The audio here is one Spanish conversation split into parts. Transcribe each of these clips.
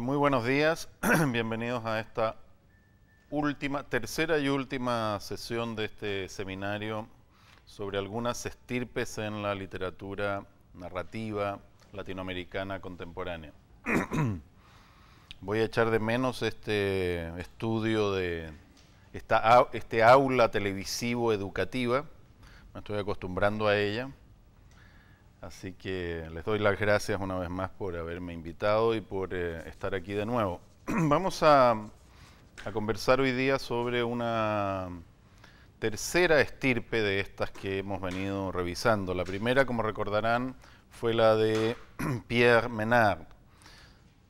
muy buenos días. Bienvenidos a esta última, tercera y última sesión de este seminario sobre algunas estirpes en la literatura narrativa latinoamericana contemporánea. Voy a echar de menos este estudio de esta, este aula televisivo educativa. Me estoy acostumbrando a ella. Así que les doy las gracias una vez más por haberme invitado y por eh, estar aquí de nuevo. Vamos a, conversar hoy día sobre una tercera estirpe de estas que hemos venido revisando. La primera, como recordarán, fue la de Pierre Menard,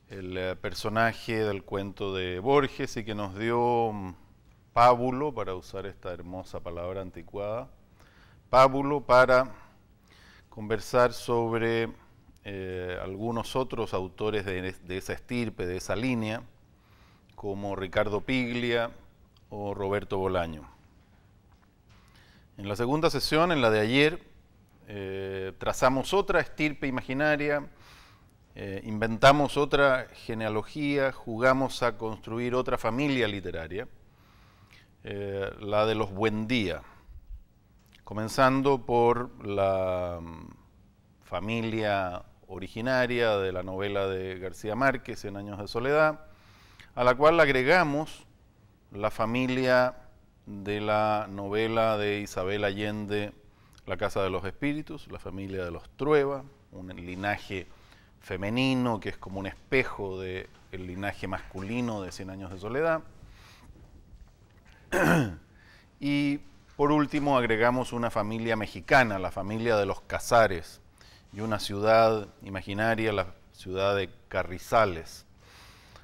el eh, personaje del cuento de Borges y que nos dio mm, pábulo, para usar esta hermosa palabra anticuada, pábulo para conversar sobre eh, algunos otros autores de, esa estirpe, de esa línea, como Ricardo Piglia o Roberto Bolaño. En la segunda sesión, en la de ayer, eh, trazamos otra estirpe imaginaria, eh, inventamos otra genealogía, jugamos a construir otra familia literaria, la de los Buendía comenzando por la mm, familia originaria de la novela de García Márquez, Cien años de soledad, a la cual agregamos la familia de la novela de Isabel Allende, La Casa de los Espíritus, la familia de los Trueba, un linaje femenino que es como un espejo del linaje masculino de Cien años de soledad. y por último, agregamos una familia mexicana, la familia de los Cazares, y una ciudad imaginaria, la ciudad de Carrizales,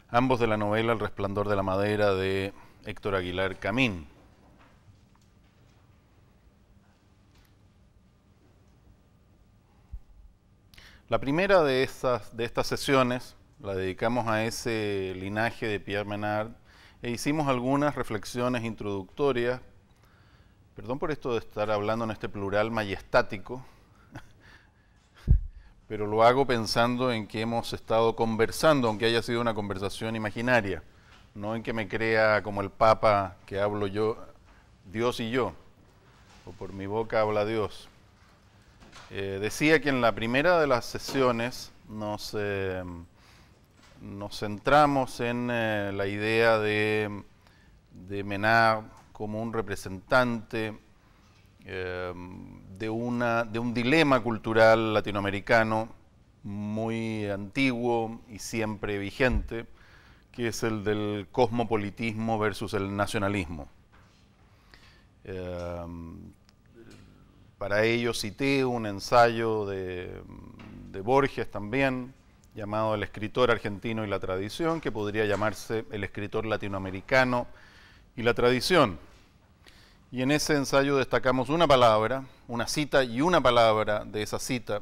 ambos de la novela El resplandor de la madera de Héctor Aguilar Camín. La primera de, de estas sesiones la dedicamos a ese linaje de Pierre Menard e hicimos algunas reflexiones introductorias Perdón por esto de estar hablando en este plural majestático, pero lo hago pensando en que hemos estado conversando, aunque haya sido una conversación imaginaria, no en que me crea como el Papa que hablo yo, Dios y yo, o por mi boca habla Dios. Eh, decía que en la primera de las sesiones nos, eh, nos centramos en eh, la idea de, de como un representante em, de, un dilema cultural latinoamericano muy antiguo y siempre vigente, que es el del cosmopolitismo versus el nacionalismo. Em, para ello cité un ensayo de, de Borges también, llamado El escritor argentino y la tradición, que podría llamarse El escritor latinoamericano y la tradición. Y en ese ensayo destacamos una palabra, una cita y una palabra de esa cita,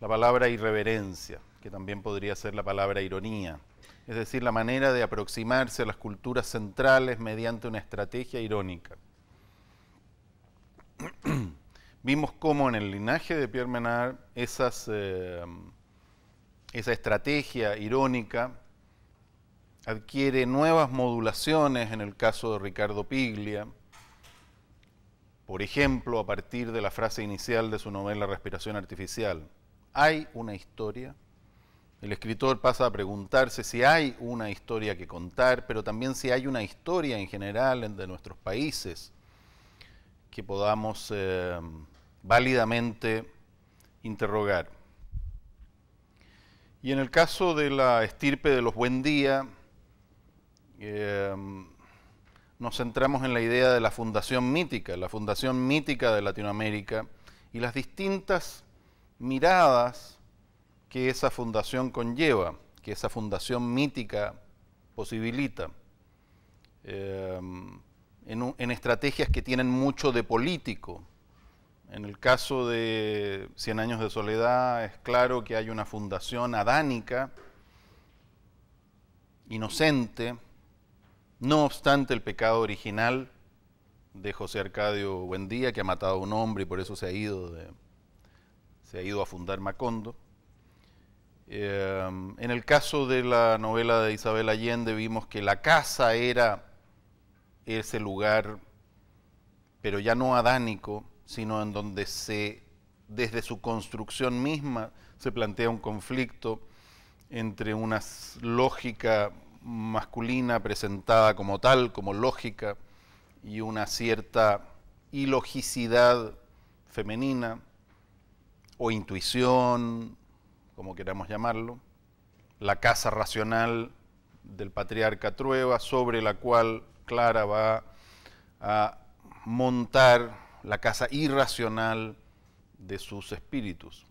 la palabra irreverencia, que también podría ser la palabra ironía, es decir, la manera de aproximarse a las culturas centrales mediante una estrategia irónica. Vimos cómo en el linaje de Pierre Menard eh, esa estrategia irónica adquiere nuevas modulaciones en el caso de Ricardo Piglia, por ejemplo, a partir de la frase inicial de su novela Respiración Artificial. ¿Hay una historia? El escritor pasa a preguntarse si hay una historia que contar, pero también si hay una historia en general de nuestros países que podamos eh, válidamente interrogar. Y en el caso de la estirpe de los Buen Em, nos centramos en la idea de la fundación mítica, la fundación mítica de Latinoamérica y las distintas miradas que esa fundación conlleva, que esa fundación mítica posibilita, em, en, en estrategias que tienen mucho de político. En el caso de Cien años de soledad es claro que hay una fundación adánica, inocente, no obstante el pecado original de José Arcadio Buendía, que ha matado a un hombre y por eso se ha ido, se ha ido a fundar Macondo. Eh, en el caso de la novela de Isabel Allende vimos que la casa era ese lugar, pero ya no adánico, sino en donde se, desde su construcción misma, se plantea un conflicto entre una lógica masculina presentada como tal, como lógica, y una cierta ilogicidad femenina o intuición, como queramos llamarlo, la casa racional del patriarca Trueba, sobre la cual Clara va a montar la casa irracional de sus espíritus.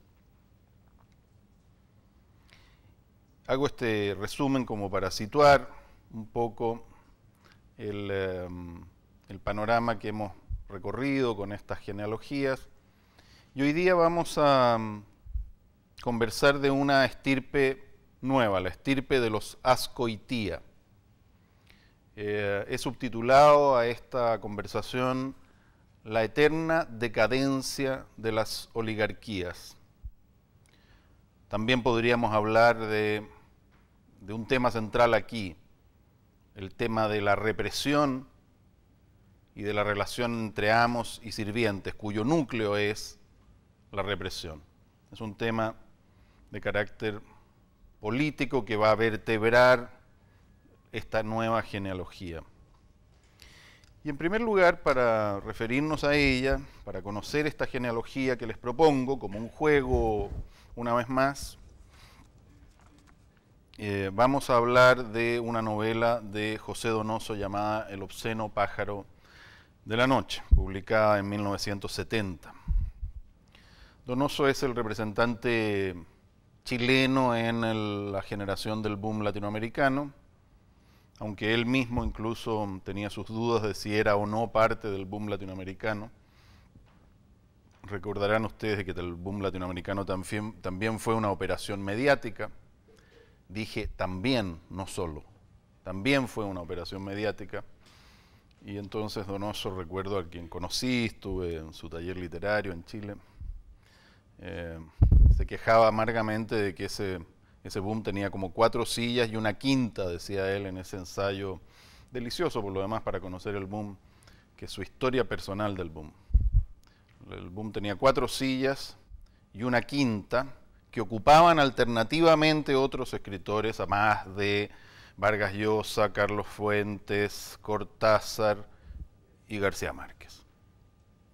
hago este resumen como para situar un poco em, el, panorama que hemos recorrido con estas genealogías. Y hoy día vamos a em, conversar de una estirpe nueva, la estirpe de los Ascoitía. Eh, he subtitulado a esta conversación La eterna decadencia de las oligarquías. También podríamos hablar de de un tema central aquí, el tema de la represión y de la relación entre amos y sirvientes, cuyo núcleo es la represión. Es un tema de carácter político que va a vertebrar esta nueva genealogía. Y en primer lugar, para referirnos a ella, para conocer esta genealogía que les propongo como un juego, una vez más, eh, vamos a hablar de una novela de José Donoso llamada El obsceno pájaro de la noche, publicada en 1970. Donoso es el representante chileno en la generación del boom latinoamericano, aunque él mismo incluso tenía sus dudas de si era o no parte del boom latinoamericano. Recordarán ustedes que el boom latinoamericano también fue una operación mediática dije también, no solo, también fue una operación mediática. Y entonces Donoso, recuerdo a quien conocí, estuve en su taller literario en Chile, eh, se quejaba amargamente de que ese, ese boom tenía como cuatro sillas y una quinta, decía él en ese ensayo delicioso, por lo demás, para conocer el boom, que es su historia personal del boom. El boom tenía cuatro sillas y una quinta, que ocupaban alternativamente otros escritores, a más de Vargas Llosa, Carlos Fuentes, Cortázar y García Márquez.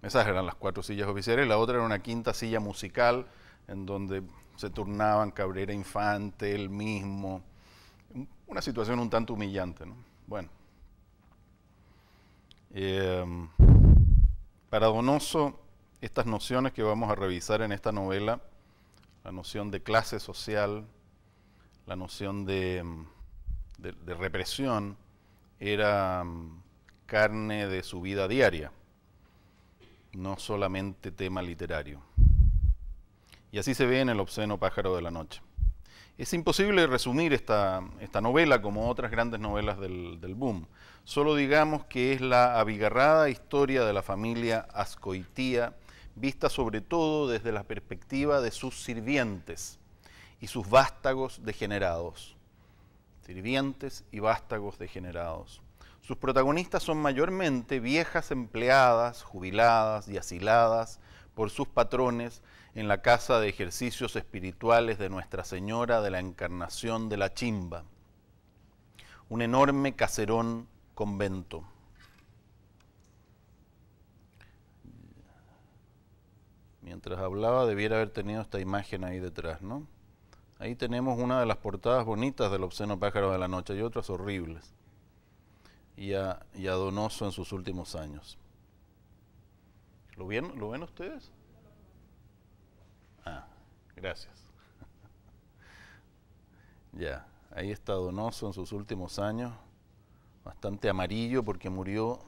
Esas eran las cuatro sillas oficiales, la otra era una quinta silla musical en donde se turnaban Cabrera Infante, él mismo. Una situación un tanto humillante, Bueno. Em, para Donoso, estas nociones que vamos a revisar en esta novela la noción de clase social, la noción de, mm, represión, era mm, carne de su vida diaria, no solamente tema literario. Y así se ve en El obsceno pájaro de la noche. Es imposible resumir esta, novela como otras grandes novelas del, del, boom. Solo digamos que es la abigarrada historia de la familia ascoitía vista sobre todo desde la perspectiva de sus sirvientes y sus vástagos degenerados. Sirvientes y vástagos degenerados. Sus protagonistas son mayormente viejas empleadas, jubiladas y asiladas por sus patrones en la Casa de Ejercicios Espirituales de Nuestra Señora de la Encarnación de la Chimba, un enorme caserón convento. mientras hablaba debiera haber tenido esta imagen ahí detrás, ¿no? Ahí tenemos una de las portadas bonitas del obsceno pájaro de la noche y otras horribles. Y a, Donoso en sus últimos años. ¿Lo, ¿Lo ven ustedes? Ah, gracias. ya, ahí está Donoso en sus últimos años, bastante amarillo porque murió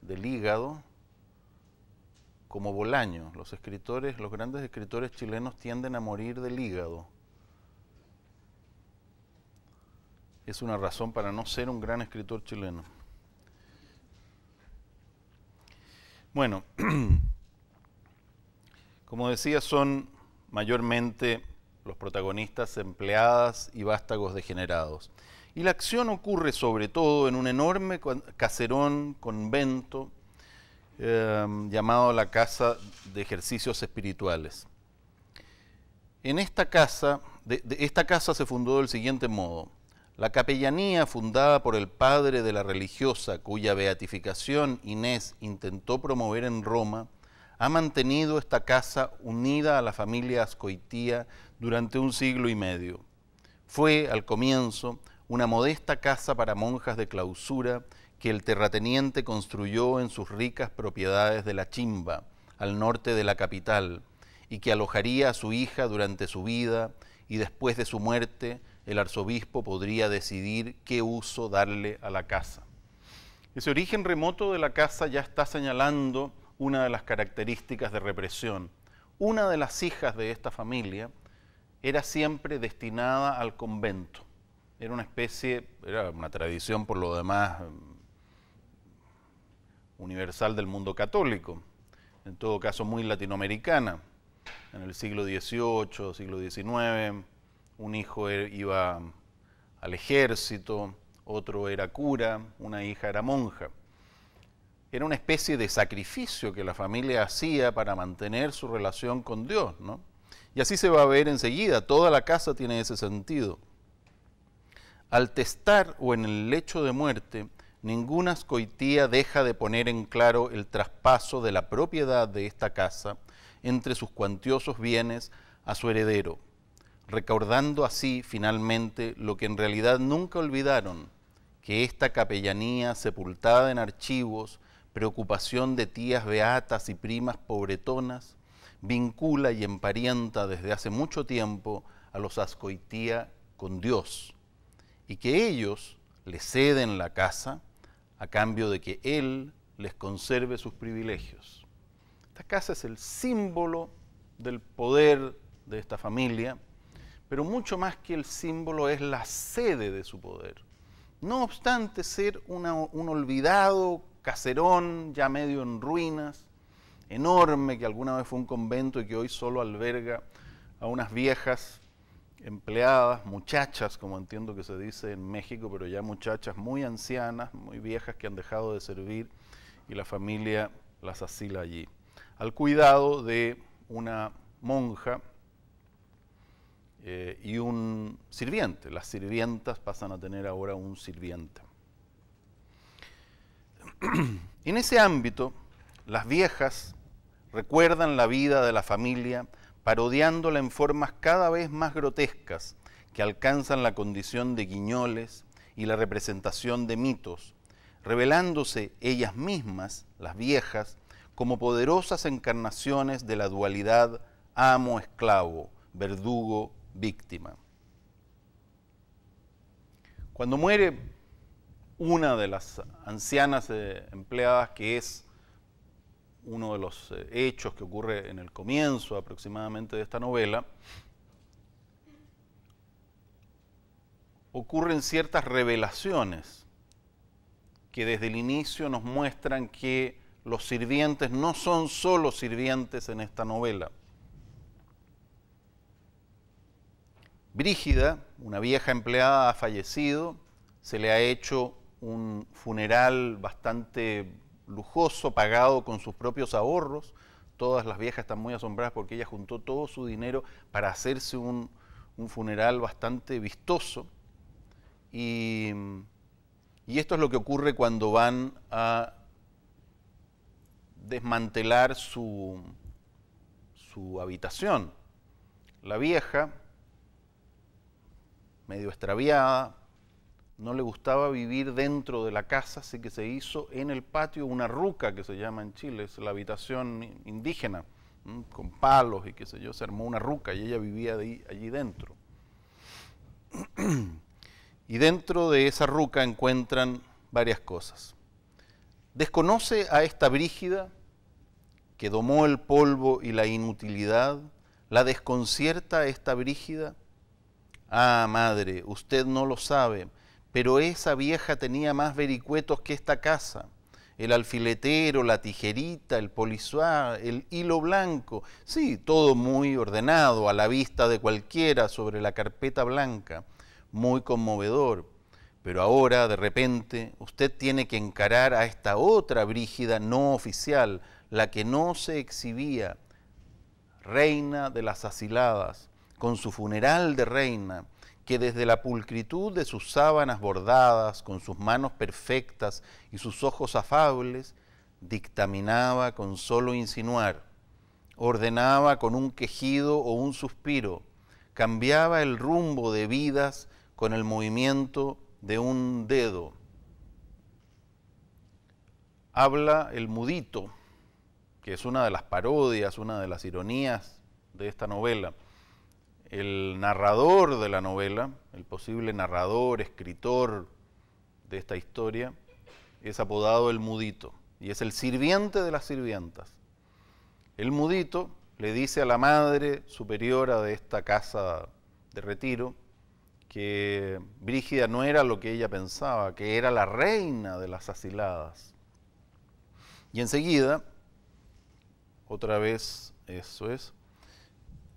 del hígado como Bolaño, los escritores, los grandes escritores chilenos tienden a morir del hígado. Es una razón para no ser un gran escritor chileno. Bueno, como decía, son mayormente los protagonistas empleadas y vástagos degenerados. Y la acción ocurre sobre todo en un enorme caserón, convento, Em, llamado la Casa de Ejercicios Espirituales. En esta casa, esta casa se fundó del siguiente modo. La capellanía fundada por el padre de la religiosa cuya beatificación Inés intentó promover en Roma, ha mantenido esta casa unida a la familia ascoitía durante un siglo y medio. Fue, al comienzo, una modesta casa para monjas de clausura que el terrateniente construyó en sus ricas propiedades de la Chimba, al norte de la capital, y que alojaría a su hija durante su vida y después de su muerte el arzobispo podría decidir qué uso darle a la casa. Ese origen remoto de la casa ya está señalando una de las características de represión. Una de las hijas de esta familia era siempre destinada al convento. Era una especie, era una tradición por lo demás em, universal del mundo católico, en todo caso muy latinoamericana. En el siglo XVIII, siglo XIX, un hijo er, iba al ejército, otro era cura, una hija era monja. Era una especie de sacrificio que la familia hacía para mantener su relación con Dios, ¿no? Y así se va a ver enseguida, toda la casa tiene ese sentido. Al testar o en el lecho de muerte, ninguna ascoitía deja de poner en claro el traspaso de la propiedad de esta casa entre sus cuantiosos bienes a su heredero, recordando así finalmente lo que en realidad nunca olvidaron, que esta capellanía sepultada en archivos, preocupación de tías beatas y primas pobretonas, vincula y emparienta desde hace mucho tiempo a los ascoitía con Dios, y que ellos le ceden la casa, a cambio de que Él les conserve sus privilegios. Esta casa es el símbolo del poder de esta familia, pero mucho más que el símbolo es la sede de su poder. No obstante ser un olvidado caserón ya medio en ruinas, enorme, que alguna vez fue un convento y que hoy solo alberga a unas viejas empleadas, muchachas, como entiendo que se dice en México, pero ya muchachas muy ancianas, muy viejas que han dejado de servir y la familia las asila allí, al cuidado de una monja eh, y un sirviente. Las sirvientas pasan a tener ahora un sirviente. en ese ámbito, las viejas recuerdan la vida de la familia, parodiándola en formas cada vez más grotescas que alcanzan la condición de guiñoles y la representación de mitos, revelándose ellas mismas, las viejas, como poderosas encarnaciones de la dualidad amo-esclavo, verdugo-víctima. Cuando muere una de las ancianas eh, empleadas que es uno de los eh, hechos que ocurre en el comienzo aproximadamente de esta novela, ocurren ciertas revelaciones que desde el inicio nos muestran que los sirvientes no son solo sirvientes en esta novela. Brígida, una vieja empleada, ha fallecido, se le ha hecho un funeral bastante lujoso, pagado con sus propios ahorros. Todas las viejas están muy asombradas porque ella juntó todo su dinero para hacerse un, funeral bastante vistoso. Y, y esto es lo que ocurre cuando van a desmantelar su, su habitación. La vieja, medio extraviada, no le gustaba vivir dentro de la casa, así que se hizo en el patio una ruca que se llama en Chile, es la habitación indígena, con palos y qué sé yo, se armó una ruca y ella vivía allí dentro. y dentro de esa ruca encuentran varias cosas. Desconoce a esta brígida que domó el polvo y la inutilidad, la desconcierta esta brígida. Ah, madre, usted no lo sabe, pero esa vieja tenía más vericuetos que esta casa. El alfiletero, la tijerita, el polizuá, el hilo blanco. Sí, todo muy ordenado, a la vista de cualquiera, sobre la carpeta blanca. Muy conmovedor. Pero ahora, de repente, usted tiene que encarar a esta otra brígida no oficial, la que no se exhibía, reina de las asiladas, con su funeral de reina que desde la pulcritud de sus sábanas bordadas, con sus manos perfectas y sus ojos afables, dictaminaba con solo insinuar, ordenaba con un quejido o un suspiro, cambiaba el rumbo de vidas con el movimiento de un dedo. Habla el mudito, que es una de las parodias, una de las ironías de esta novela el narrador de la novela, el posible narrador, escritor de esta historia, es apodado el mudito y es el sirviente de las sirvientas. El mudito le dice a la madre superiora de esta casa de retiro que Brígida no era lo que ella pensaba, que era la reina de las asiladas. Y enseguida, otra vez, eso es,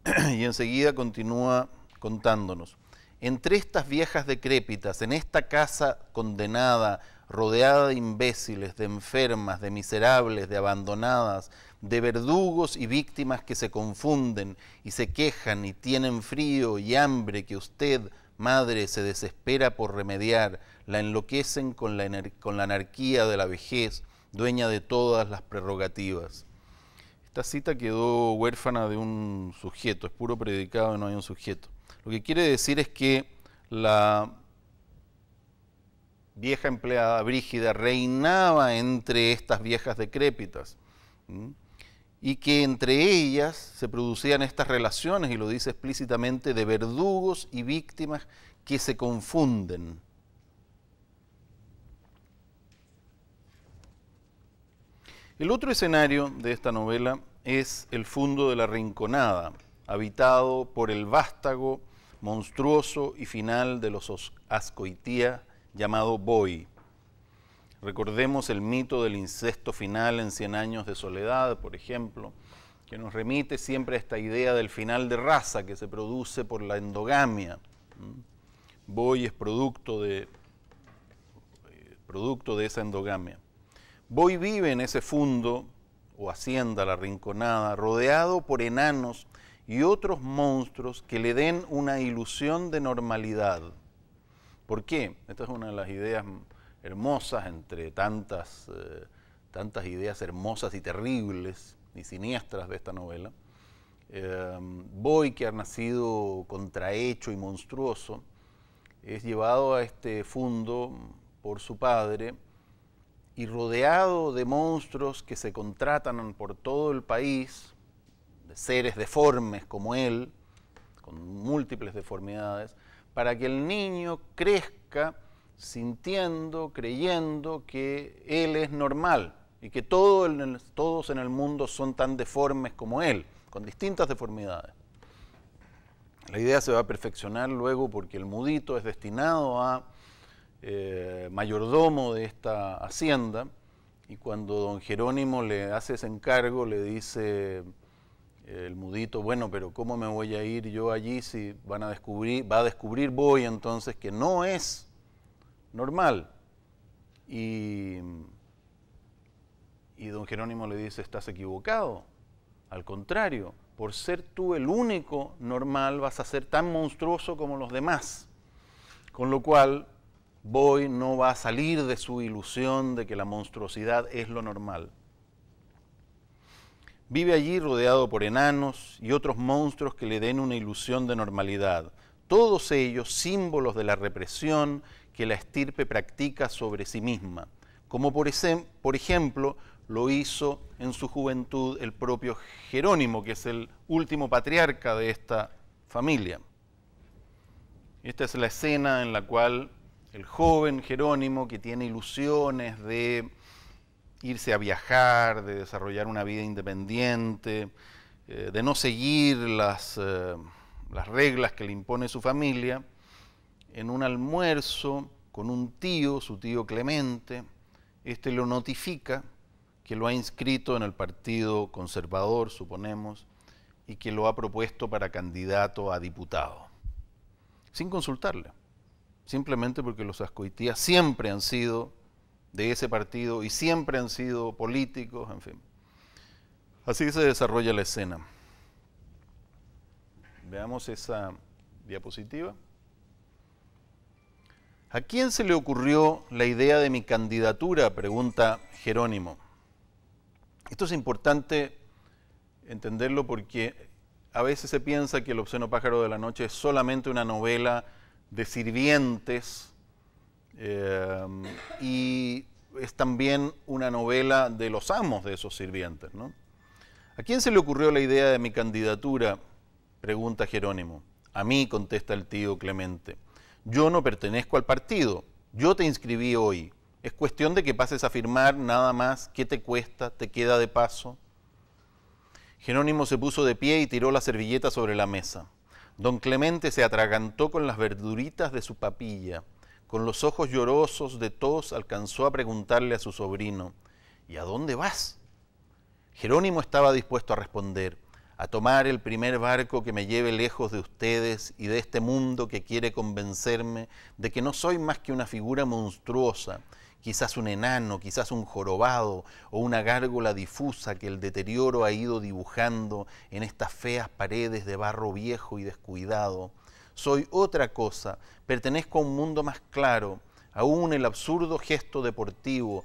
y enseguida continúa contándonos. Entre estas viejas decrépitas, en esta casa condenada, rodeada de imbéciles, de enfermas, de miserables, de abandonadas, de verdugos y víctimas que se confunden y se quejan y tienen frío y hambre que usted, madre, se desespera por remediar, la enloquecen con la, con la anarquía de la vejez, dueña de todas las prerrogativas. Esta cita quedó huérfana de un sujeto, es puro predicado y no hay un sujeto. Lo que quiere decir es que la vieja empleada Brígida reinaba entre estas viejas decrépitas y que entre ellas se producían estas relaciones, y lo dice explícitamente, de verdugos y víctimas que se confunden. El otro escenario de esta novela es el fondo de la Rinconada, habitado por el vástago, monstruoso y final de los Ascoitía llamado Boy. Recordemos el mito del incesto final en Cien Años de Soledad, por ejemplo, que nos remite siempre a esta idea del final de raza que se produce por la endogamia. Boy es producto de, eh, producto de esa endogamia. Boy vive en ese fundo o hacienda, la rinconada, rodeado por enanos y otros monstruos que le den una ilusión de normalidad. ¿Por qué? Esta es una de las ideas hermosas entre tantas, eh, tantas ideas hermosas y terribles y siniestras de esta novela. Em, Boy, que ha nacido contrahecho y monstruoso, es llevado a este fundo por su padre, y rodeado de monstruos que se contratan por todo el país, de seres deformes como él, con múltiples deformidades, para que el niño crezca sintiendo, creyendo que él es normal y que todos en el mundo son tan deformes como él, con distintas deformidades. La idea se va a perfeccionar luego porque el mudito es destinado a eh, mayordomo de esta hacienda y cuando don Jerónimo le hace ese encargo le dice el mudito, bueno, pero ¿cómo me voy a ir yo allí si van a descubrir, va a descubrir voy entonces que no es normal? Y, y don Jerónimo le dice, estás equivocado, al contrario, por ser tú el único normal vas a ser tan monstruoso como los demás. Con lo cual, Boy no va a salir de su ilusión de que la monstruosidad es lo normal. Vive allí rodeado por enanos y otros monstruos que le den una ilusión de normalidad, todos ellos símbolos de la represión que la estirpe practica sobre sí misma, como por, por ejemplo lo hizo en su juventud el propio Jerónimo, que es el último patriarca de esta familia. Esta es la escena en la cual el joven Jerónimo que tiene ilusiones de irse a viajar, de desarrollar una vida independiente, eh, de no seguir las, eh, las reglas que le impone su familia, en un almuerzo con un tío, su tío Clemente, este lo notifica que lo ha inscrito en el Partido Conservador, suponemos, y que lo ha propuesto para candidato a diputado, sin consultarle simplemente porque los ascoitías siempre han sido de ese partido y siempre han sido políticos, en fin. Así se desarrolla la escena. Veamos esa diapositiva. ¿A quién se le ocurrió la idea de mi candidatura? Pregunta Jerónimo. Esto es importante entenderlo porque a veces se piensa que El obsceno pájaro de la noche es solamente una novela de sirvientes. Em, y es también una novela de los amos de esos sirvientes. ¿A quién se le ocurrió la idea de mi candidatura? Pregunta Jerónimo. A mí, contesta el tío Clemente. Yo no pertenezco al partido. Yo te inscribí hoy. Es cuestión de que pases a firmar nada más. ¿Qué te cuesta? ¿Te queda de paso? Jerónimo se puso de pie y tiró la servilleta sobre la mesa. Don Clemente se atragantó con las verduritas de su papilla. Con los ojos llorosos de tos alcanzó a preguntarle a su sobrino, ¿y a dónde vas? Jerónimo estaba dispuesto a responder, a tomar el primer barco que me lleve lejos de ustedes y de este mundo que quiere convencerme de que no soy más que una figura monstruosa quizás un enano, quizás un jorobado o una gárgola difusa que el deterioro ha ido dibujando en estas feas paredes de barro viejo y descuidado. Soy otra cosa, pertenezco a un mundo más claro, aún el absurdo gesto deportivo,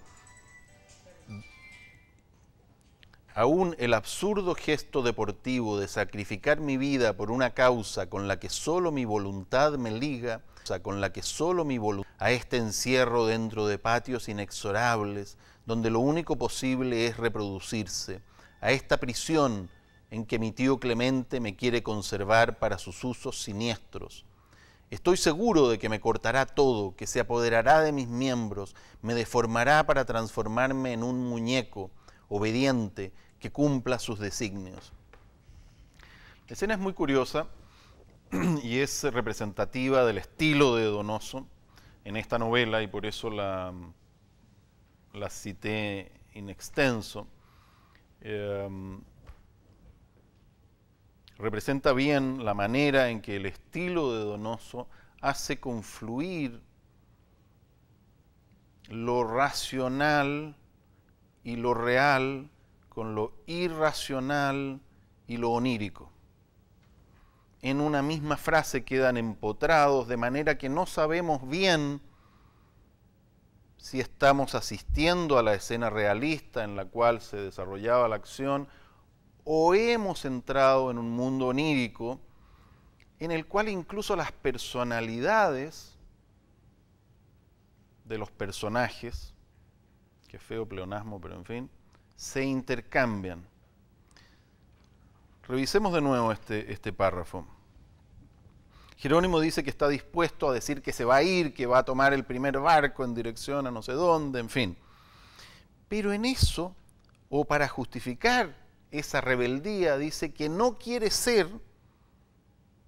aún el absurdo gesto deportivo de sacrificar mi vida por una causa con la que solo mi voluntad me liga, con la que solo mi voluntad, a este encierro dentro de patios inexorables, donde lo único posible es reproducirse, a esta prisión en que mi tío Clemente me quiere conservar para sus usos siniestros. Estoy seguro de que me cortará todo, que se apoderará de mis miembros, me deformará para transformarme en un muñeco obediente que cumpla sus designios. La escena es muy curiosa y es representativa del estilo de Donoso en esta novela y por eso la, cité in extenso. Em, representa bien la manera en que el estilo de Donoso hace confluir lo racional y lo real con lo irracional y lo onírico en una misma frase quedan empotrados, de manera que no sabemos bien si estamos asistiendo a la escena realista en la cual se desarrollaba la acción o hemos entrado en un mundo onírico en el cual incluso las personalidades de los personajes, que feo pleonasmo, pero en fin, se intercambian. Revisemos de nuevo este, este párrafo. Jerónimo dice que está dispuesto a decir que se va a ir, que va a tomar el primer barco en dirección a no sé dónde, en fin. Pero en eso, o para justificar esa rebeldía, dice que no quiere ser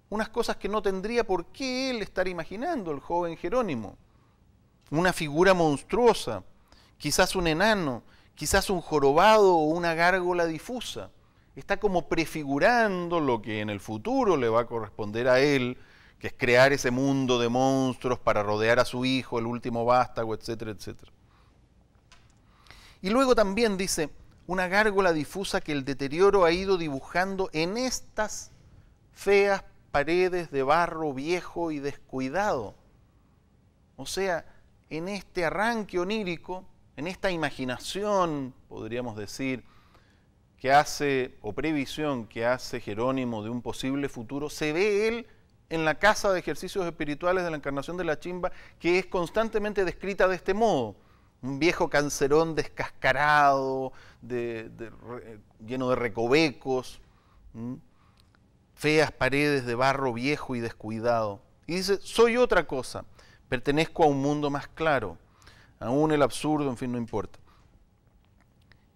unas cosas que no tendría por qué él estar imaginando, el joven Jerónimo. Una figura monstruosa, quizás un enano, quizás un jorobado o una gárgola difusa. Está como prefigurando lo que en el futuro le va a corresponder a él que es crear ese mundo de monstruos para rodear a su hijo, el último vástago, etcétera, etcétera. Y luego también dice, una gárgola difusa que el deterioro ha ido dibujando en estas feas paredes de barro viejo y descuidado. O sea, en este arranque onírico, en esta imaginación, podríamos decir, que hace, o previsión que hace Jerónimo de un posible futuro, se ve él en la casa de ejercicios espirituales de la encarnación de la chimba que es constantemente descrita de este modo. Un viejo cancerón descascarado, eh, lleno de recovecos, feas paredes de barro viejo y descuidado. Y dice, soy otra cosa, pertenezco a un mundo más claro, aún el absurdo, en fin, no importa.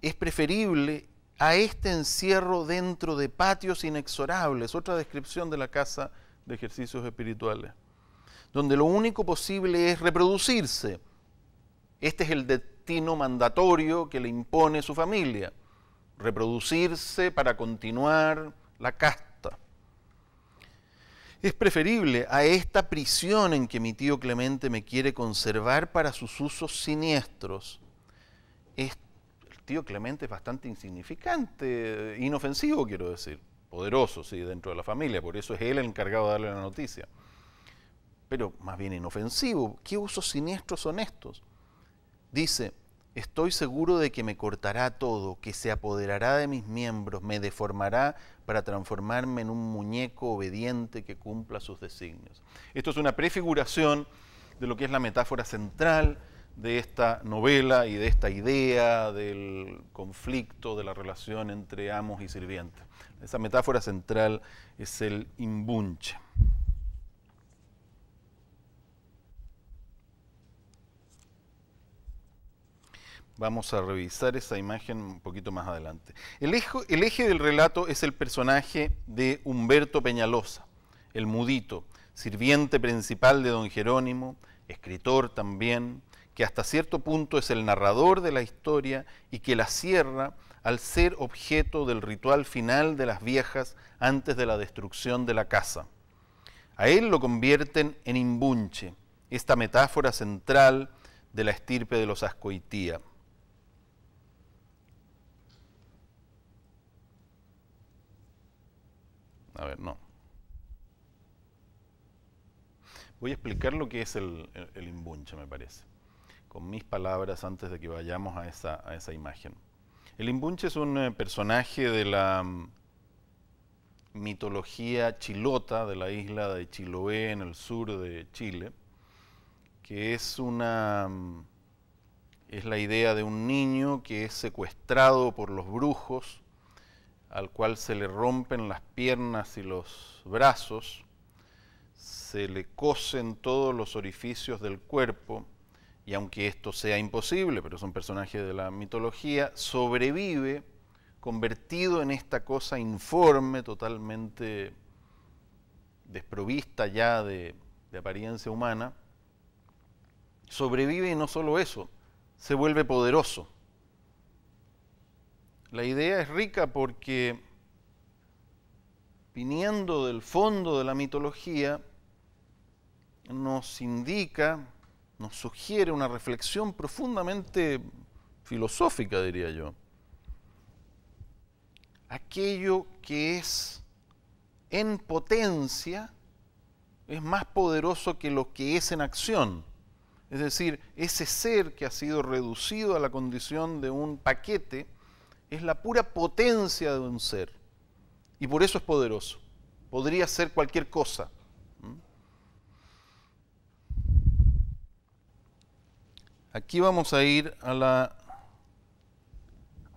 Es preferible a este encierro dentro de patios inexorables, otra descripción de la casa de ejercicios espirituales, donde lo único posible es reproducirse. Este es el destino mandatorio que le impone su familia, reproducirse para continuar la casta. Es preferible a esta prisión en que mi tío Clemente me quiere conservar para sus usos siniestros. el tío Clemente es bastante insignificante, eh, inofensivo quiero decir poderoso ¿sí? dentro de la familia, por eso es él el encargado de darle la noticia. Pero más bien inofensivo, ¿qué usos siniestros son estos? Dice, estoy seguro de que me cortará todo, que se apoderará de mis miembros, me deformará para transformarme en un muñeco obediente que cumpla sus designios. Esto es una prefiguración de lo que es la metáfora central de esta novela y de esta idea del conflicto, de la relación entre amos y sirvientes. Esa metáfora central es el imbunche. Vamos a revisar esa imagen un poquito más adelante. El eje, el eje del relato es el personaje de Humberto Peñalosa, el mudito, sirviente principal de don Jerónimo, escritor también, que hasta cierto punto es el narrador de la historia y que la cierra al ser objeto del ritual final de las viejas antes de la destrucción de la casa. A él lo convierten en imbunche, esta metáfora central de la estirpe de los ascoitía. A ver, no. Voy a explicar lo que es el, imbunche, me parece con mis palabras antes de que vayamos a esa, imagen. El Imbunche es un eh, personaje de la mm, mitología chilota de la isla de Chiloé en el sur de Chile, que es una mm, es la idea de un niño que es secuestrado por los brujos, al cual se le rompen las piernas y los brazos, se le cosen todos los orificios del cuerpo y aunque esto sea imposible, pero son personajes de la mitología, sobrevive convertido en esta cosa informe, totalmente desprovista ya de, de apariencia humana, sobrevive y no solo eso, se vuelve poderoso. La idea es rica porque viniendo del fondo de la mitología, nos indica nos sugiere una reflexión profundamente filosófica, diría yo. Aquello que es en potencia es más poderoso que lo que es en acción. Es decir, ese ser que ha sido reducido a la condición de un paquete es la pura potencia de un ser. Y por eso es poderoso. Podría ser cualquier cosa. Aquí vamos a ir a la,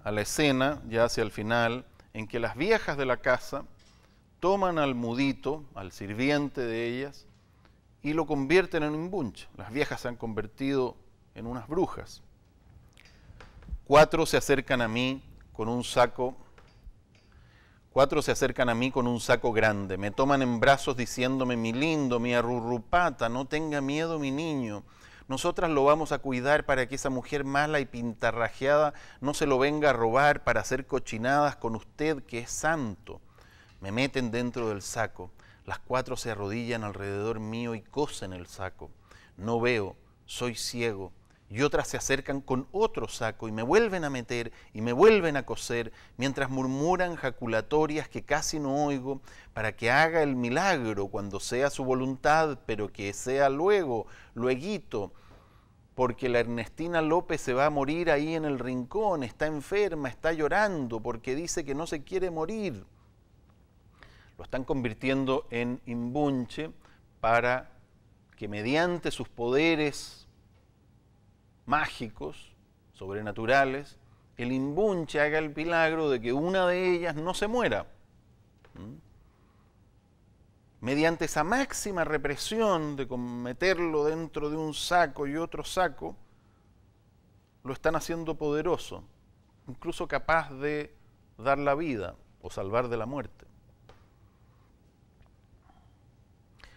a la escena, ya hacia el final, en que las viejas de la casa toman al mudito, al sirviente de ellas, y lo convierten en un buncha. Las viejas se han convertido en unas brujas. Cuatro se acercan a mí con un saco. Cuatro se acercan a mí con un saco grande. Me toman en brazos diciéndome, mi lindo, mi arrurrupata, no tenga miedo mi niño nosotras lo vamos a cuidar para que esa mujer mala y pintarrajeada no se lo venga a robar para hacer cochinadas con usted que es santo. Me meten dentro del saco. Las cuatro se arrodillan alrededor mío y cosen el saco. No veo, soy ciego y otras se acercan con otro saco y me vuelven a meter y me vuelven a coser, mientras murmuran jaculatorias que casi no oigo, para que haga el milagro cuando sea su voluntad, pero que sea luego, luego, porque la Ernestina López se va a morir ahí en el rincón, está enferma, está llorando, porque dice que no se quiere morir. Lo están convirtiendo en imbunche para que mediante sus poderes mágicos, sobrenaturales, el imbunche haga el milagro de que una de ellas no se muera. Mediante esa máxima represión de meterlo dentro de un saco y otro saco, lo están haciendo poderoso, incluso capaz de dar la vida o salvar de la muerte.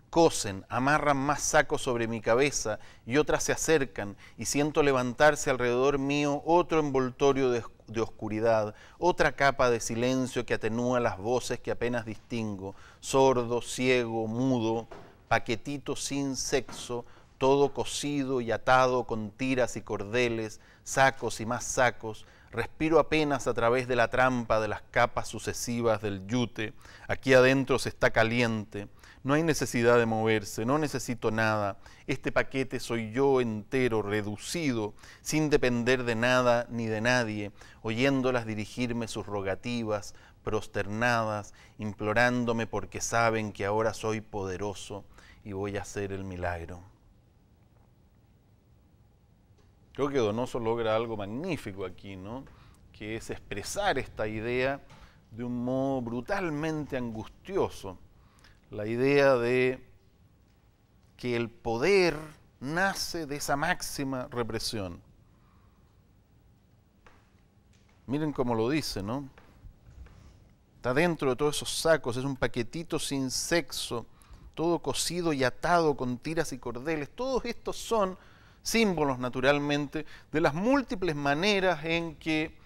cosen, amarran más sacos sobre mi cabeza y otras se acercan y siento levantarse alrededor mío otro envoltorio de, oscuridad, otra capa de silencio que atenúa las voces que apenas distingo, sordo, ciego, mudo, paquetito sin sexo, todo cosido y atado con tiras y cordeles, sacos y más sacos, Respiro apenas a través de la trampa de las capas sucesivas del yute. Aquí adentro se está caliente. No hay necesidad de moverse, no necesito nada. Este paquete soy yo entero, reducido, sin depender de nada ni de nadie, oyéndolas dirigirme sus rogativas, prosternadas, implorándome porque saben que ahora soy poderoso y voy a hacer el milagro. Creo que Donoso logra algo magnífico aquí, ¿no? Que es expresar esta idea de un modo brutalmente angustioso la idea de que el poder nace de esa máxima represión. Miren cómo lo dice, ¿no? Está dentro de todos esos sacos, es un paquetito sin sexo, todo cosido y atado con tiras y cordeles. Todos estos son símbolos, naturalmente, de las múltiples maneras en que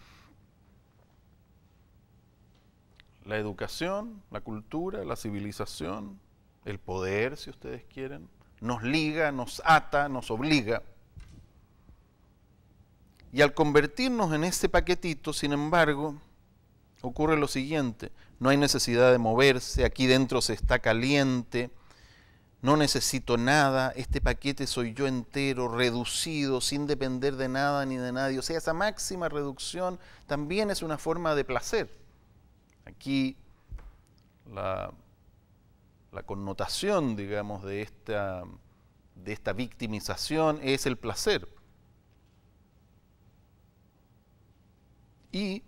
la educación, la cultura, la civilización, el poder, si ustedes quieren, nos liga, nos ata, nos obliga. Y al convertirnos en ese paquetito, sin embargo, ocurre lo siguiente, no hay necesidad de moverse, aquí dentro se está caliente, no necesito nada, este paquete soy yo entero, reducido, sin depender de nada ni de nadie. O sea, esa máxima reducción también es una forma de placer. Aquí la, connotación, digamos, de esta, de esta victimización es el placer. Y,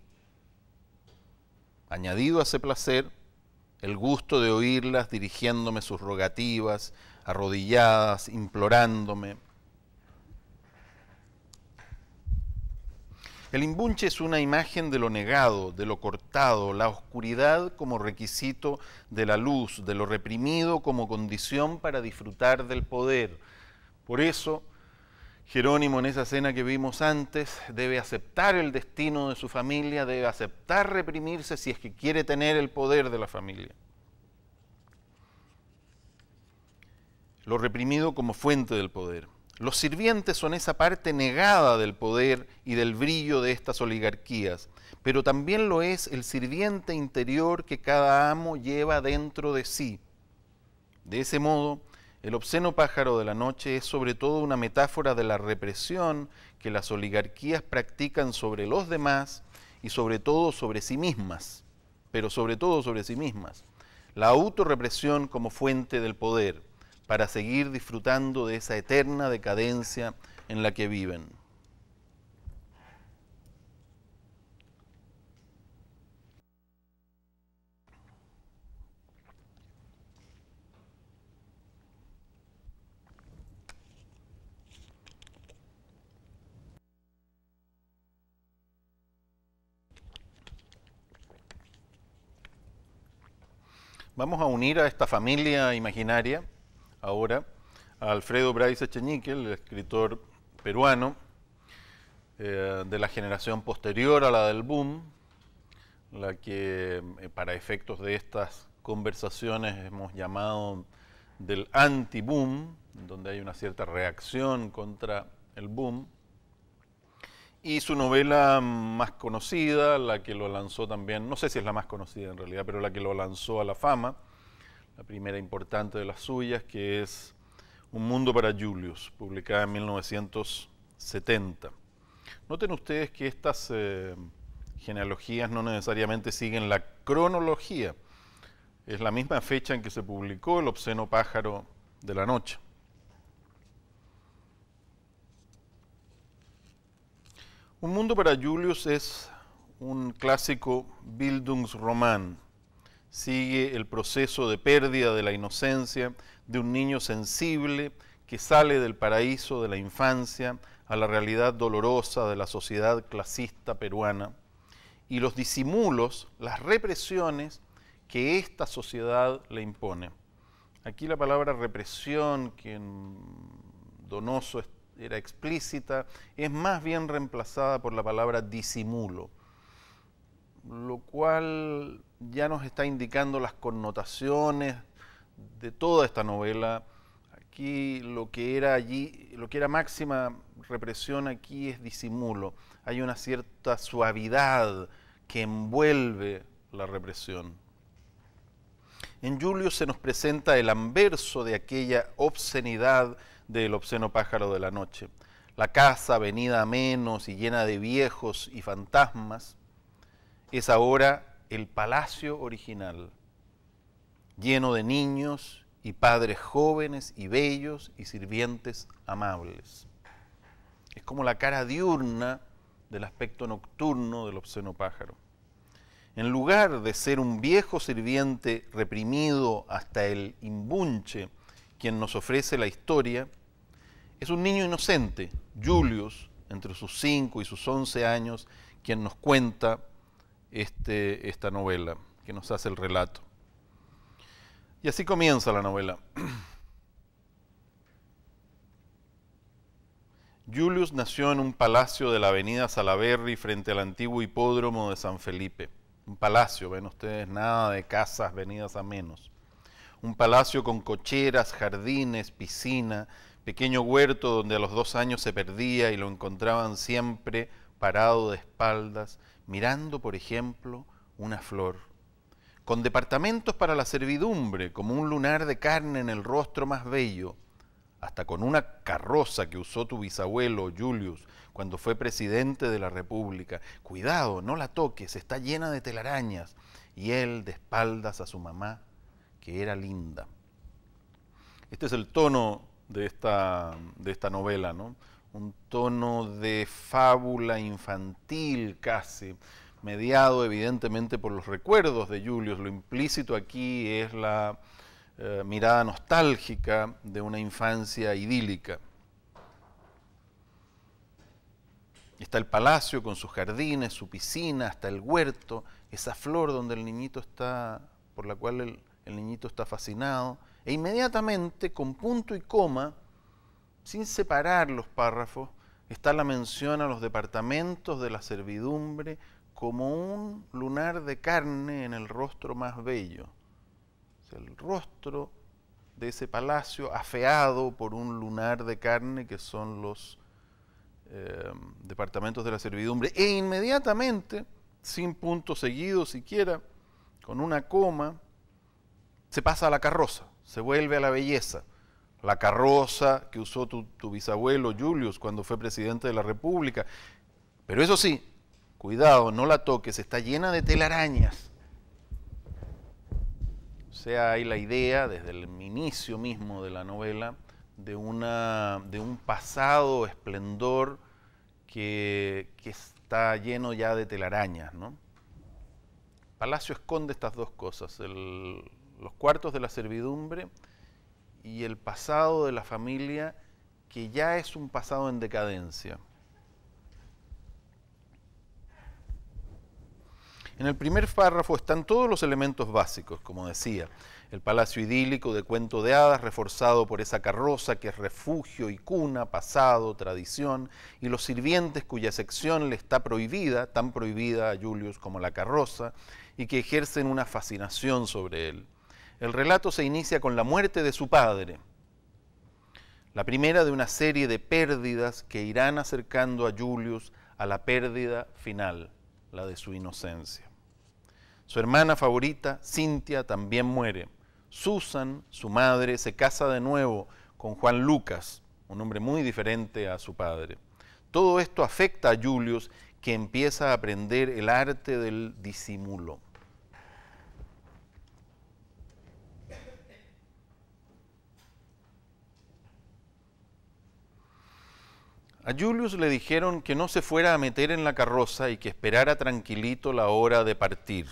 añadido a ese placer, el gusto de oírlas dirigiéndome sus rogativas, arrodilladas, implorándome, El imbunche es una imagen de lo negado, de lo cortado, la oscuridad como requisito de la luz, de lo reprimido como condición para disfrutar del poder. Por eso, Jerónimo en esa escena que vimos antes debe aceptar el destino de su familia, debe aceptar reprimirse si es que quiere tener el poder de la familia. Lo reprimido como fuente del poder. Los sirvientes son esa parte negada del poder y del brillo de estas oligarquías, pero también lo es el sirviente interior que cada amo lleva dentro de sí. De ese modo, el obsceno pájaro de la noche es sobre todo una metáfora de la represión que las oligarquías practican sobre los demás y sobre todo sobre sí mismas, pero sobre todo sobre sí mismas. La autorrepresión como fuente del poder para seguir disfrutando de esa eterna decadencia en la que viven. Vamos a unir a esta familia imaginaria ahora Alfredo Braise Echeñique, el escritor peruano eh, de la generación posterior a la del boom, la que eh, para efectos de estas conversaciones hemos llamado del anti-boom, donde hay una cierta reacción contra el boom. Y su novela más conocida, la que lo lanzó también, no sé si es la más conocida en realidad, pero la que lo lanzó a la fama, la primera importante de las suyas, que es Un Mundo para Julius, publicada en 1970. Noten ustedes que estas eh, genealogías no necesariamente siguen la cronología. Es la misma fecha en que se publicó El obsceno pájaro de la noche. Un mundo para Julius es un clásico Bildungsroman, sigue el proceso de pérdida de la inocencia de un niño sensible que sale del paraíso de la infancia a la realidad dolorosa de la sociedad clasista peruana y los disimulos, las represiones que esta sociedad le impone. Aquí la palabra represión, que en Donoso era explícita, es más bien reemplazada por la palabra disimulo lo cual ya nos está indicando las connotaciones de toda esta novela. Aquí lo que era allí, lo que era máxima represión aquí es disimulo. Hay una cierta suavidad que envuelve la represión. En Julio se nos presenta el anverso de aquella obscenidad del obsceno pájaro de la noche. La casa venida a menos y llena de viejos y fantasmas, es ahora el palacio original, lleno de niños y padres jóvenes y bellos y sirvientes amables. Es como la cara diurna del aspecto nocturno del obsceno pájaro. En lugar de ser un viejo sirviente reprimido hasta el imbunche, quien nos ofrece la historia, es un niño inocente, Julius, entre sus 5 y sus 11 años, quien nos cuenta este, esta novela, que nos hace el relato. Y así comienza la novela. Julius nació en un palacio de la avenida Salaberry frente al antiguo hipódromo de San Felipe. Un palacio, ven ustedes, nada de casas venidas a menos. Un palacio con cocheras, jardines, piscina, pequeño huerto donde a los dos años se perdía y lo encontraban siempre parado de espaldas mirando, por ejemplo, una flor, con departamentos para la servidumbre, como un lunar de carne en el rostro más bello, hasta con una carroza que usó tu bisabuelo Julius cuando fue presidente de la República. Cuidado, no la toques, está llena de telarañas. Y él de espaldas a su mamá, que era linda. Este es el tono de esta, de esta novela, ¿no? un tono de fábula infantil casi, mediado evidentemente por los recuerdos de Julius. Lo implícito aquí es la eh, mirada nostálgica de una infancia idílica. Está el palacio con sus jardines, su piscina, hasta el huerto, esa flor donde el niñito está, por la cual el niñito está fascinado. E inmediatamente, con punto y coma, sin separar los párrafos, está la mención a los departamentos de la servidumbre como un lunar de carne en el rostro más bello. el rostro de ese palacio afeado por un lunar de carne que son los em, departamentos de la servidumbre. E inmediatamente, sin punto seguido siquiera, con una coma, se pasa a la carroza, se vuelve a la belleza la carroza que usó tu, bisabuelo Julius cuando fue presidente de la República. Pero eso sí, cuidado, no la toques, está llena de telarañas. O sea, hay la idea desde el inicio mismo de la novela de, una, de un pasado esplendor que, está lleno ya de telarañas. ¿no? Palacio esconde estas dos cosas, los cuartos de la servidumbre y el pasado de la familia que ya es un pasado en decadencia. En el primer párrafo están todos los elementos básicos, como decía, el palacio idílico de cuento de hadas reforzado por esa carroza que es refugio y cuna, pasado, tradición, y los sirvientes cuya sección le está prohibida, tan prohibida a Julius como la carroza, y que ejercen una fascinación sobre él. El relato se inicia con la muerte de su padre, la primera de una serie de pérdidas que irán acercando a Julius a la pérdida final, la de su inocencia. Su hermana favorita, Cynthia, también muere. Susan, su madre, se casa de nuevo con Juan Lucas, un hombre muy diferente a su padre. Todo esto afecta a Julius, que empieza a aprender el arte del disimulo. A Julius le dijeron que no se fuera a meter en la carroza y que esperara tranquilito la hora de partir.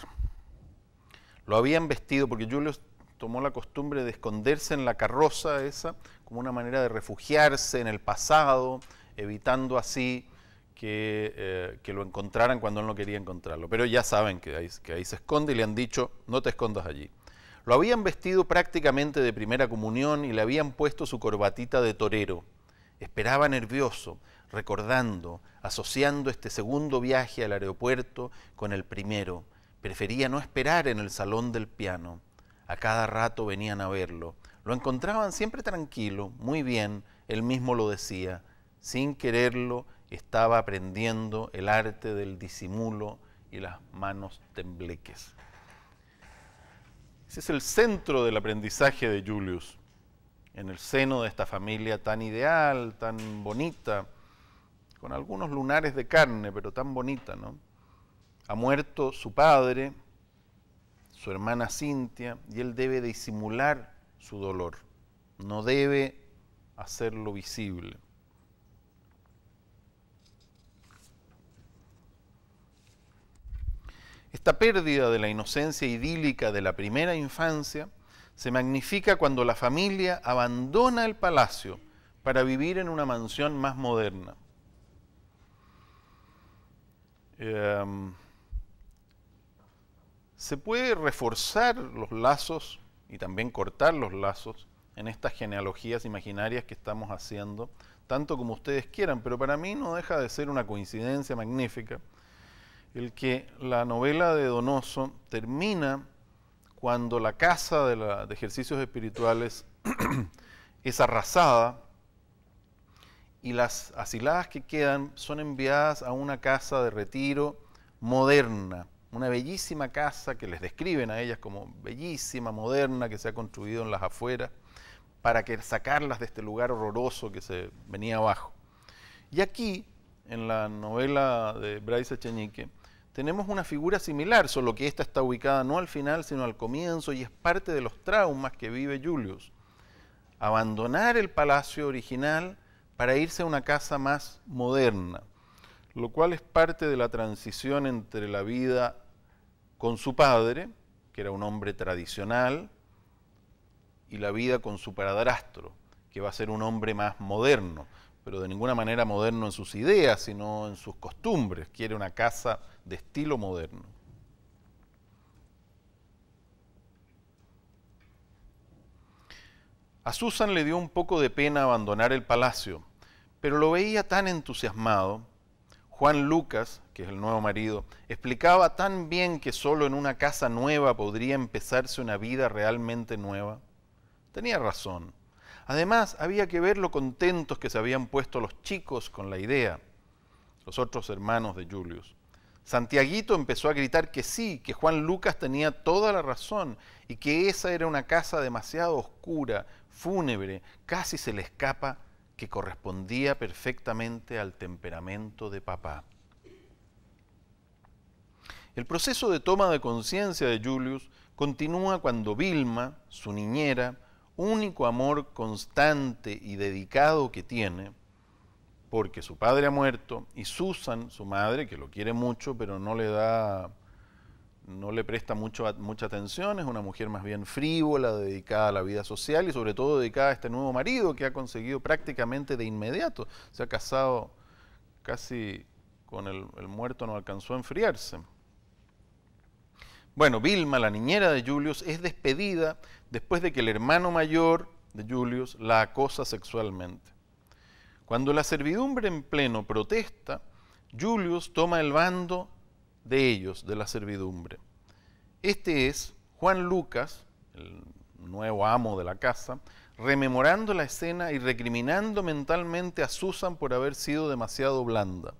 Lo habían vestido porque Julius tomó la costumbre de esconderse en la carroza esa como una manera de refugiarse en el pasado, evitando así que, eh, lo encontraran cuando él no quería encontrarlo. Pero ya saben que que ahí se esconde y le han dicho, no te escondas allí. Lo habían vestido prácticamente de primera comunión y le habían puesto su corbatita de torero Esperaba nervioso, recordando, asociando este segundo viaje al aeropuerto con el primero. Prefería no esperar en el salón del piano. A cada rato venían a verlo. Lo encontraban siempre tranquilo, muy bien, él mismo lo decía. Sin quererlo, estaba aprendiendo el arte del disimulo y las manos tembleques. Ese es el centro del aprendizaje de Julius en el seno de esta familia tan ideal, tan bonita, con algunos lunares de carne, pero tan bonita, ¿no? Ha muerto su padre, su hermana Cintia, y él debe disimular su dolor, no debe hacerlo visible. Esta pérdida de la inocencia idílica de la primera infancia se magnifica cuando la familia abandona el palacio para vivir en una mansión más moderna. Em, se puede reforzar los lazos y también cortar los lazos en estas genealogías imaginarias que estamos haciendo, tanto como ustedes quieran, pero para mí no deja de ser una coincidencia magnífica el que la novela de Donoso termina cuando la casa de, ejercicios espirituales es arrasada y las asiladas que quedan son enviadas a una casa de retiro moderna, una bellísima casa que les describen a ellas como bellísima, moderna, que se ha construido en las afueras, para que sacarlas de este lugar horroroso que se venía abajo. Y aquí, en la novela de Bryce Echenique, tenemos una figura similar, solo que esta está ubicada no al final, sino al comienzo y es parte de los traumas que vive Julius. Abandonar el palacio original para irse a una casa más moderna, lo cual es parte de la transición entre la vida con su padre, que era un hombre tradicional, y la vida con su padrastro, que va a ser un hombre más moderno pero de ninguna manera moderno en sus ideas, sino en sus costumbres. Quiere una casa de estilo moderno. A Susan le dio un poco de pena abandonar el palacio, pero lo veía tan entusiasmado. Juan Lucas, que es el nuevo marido, explicaba tan bien que solo en una casa nueva podría empezarse una vida realmente nueva. Tenía razón. Además, había que ver lo contentos que se habían puesto los chicos con la idea, los otros hermanos de Julius. Santiaguito empezó a gritar que sí, que Juan Lucas tenía toda la razón y que esa era una casa demasiado oscura, fúnebre, casi se le escapa, que correspondía perfectamente al temperamento de papá. El proceso de toma de conciencia de Julius continúa cuando Vilma, su niñera, único amor constante y dedicado que tiene, porque su padre ha muerto y Susan, su madre, que lo quiere mucho, pero no le da, no le presta mucho, mucha atención, es una mujer más bien frívola, dedicada a la vida social y sobre todo dedicada a este nuevo marido que ha conseguido prácticamente de inmediato. Se ha casado casi con el, el muerto, no alcanzó a enfriarse. Bueno, Vilma, la niñera de Julius, es despedida después de que el hermano mayor de Julius la acosa sexualmente. Cuando la servidumbre en pleno protesta, Julius toma el bando de ellos, de la servidumbre. Este es Juan Lucas, el nuevo amo de la casa, rememorando la escena y recriminando mentalmente a Susan por haber sido demasiado blanda.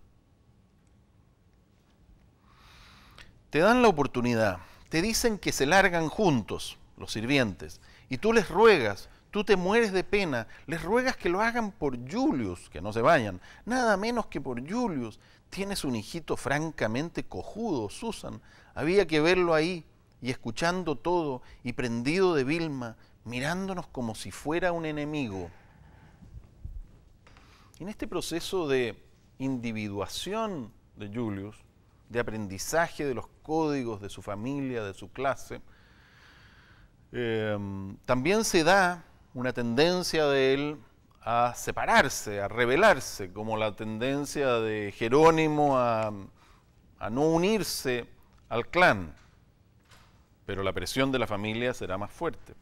Te dan la oportunidad, te dicen que se largan juntos, los sirvientes, y tú les ruegas, tú te mueres de pena, les ruegas que lo hagan por Julius, que no se vayan, nada menos que por Julius. Tienes un hijito francamente cojudo, Susan. Había que verlo ahí y escuchando todo y prendido de Vilma, mirándonos como si fuera un enemigo. En este proceso de individuación de Julius, de aprendizaje de los códigos de su familia, de su clase, Em, también se da una tendencia de él a separarse, a rebelarse, como la tendencia de Jerónimo a, a no unirse al clan. Pero la presión de la familia será más fuerte.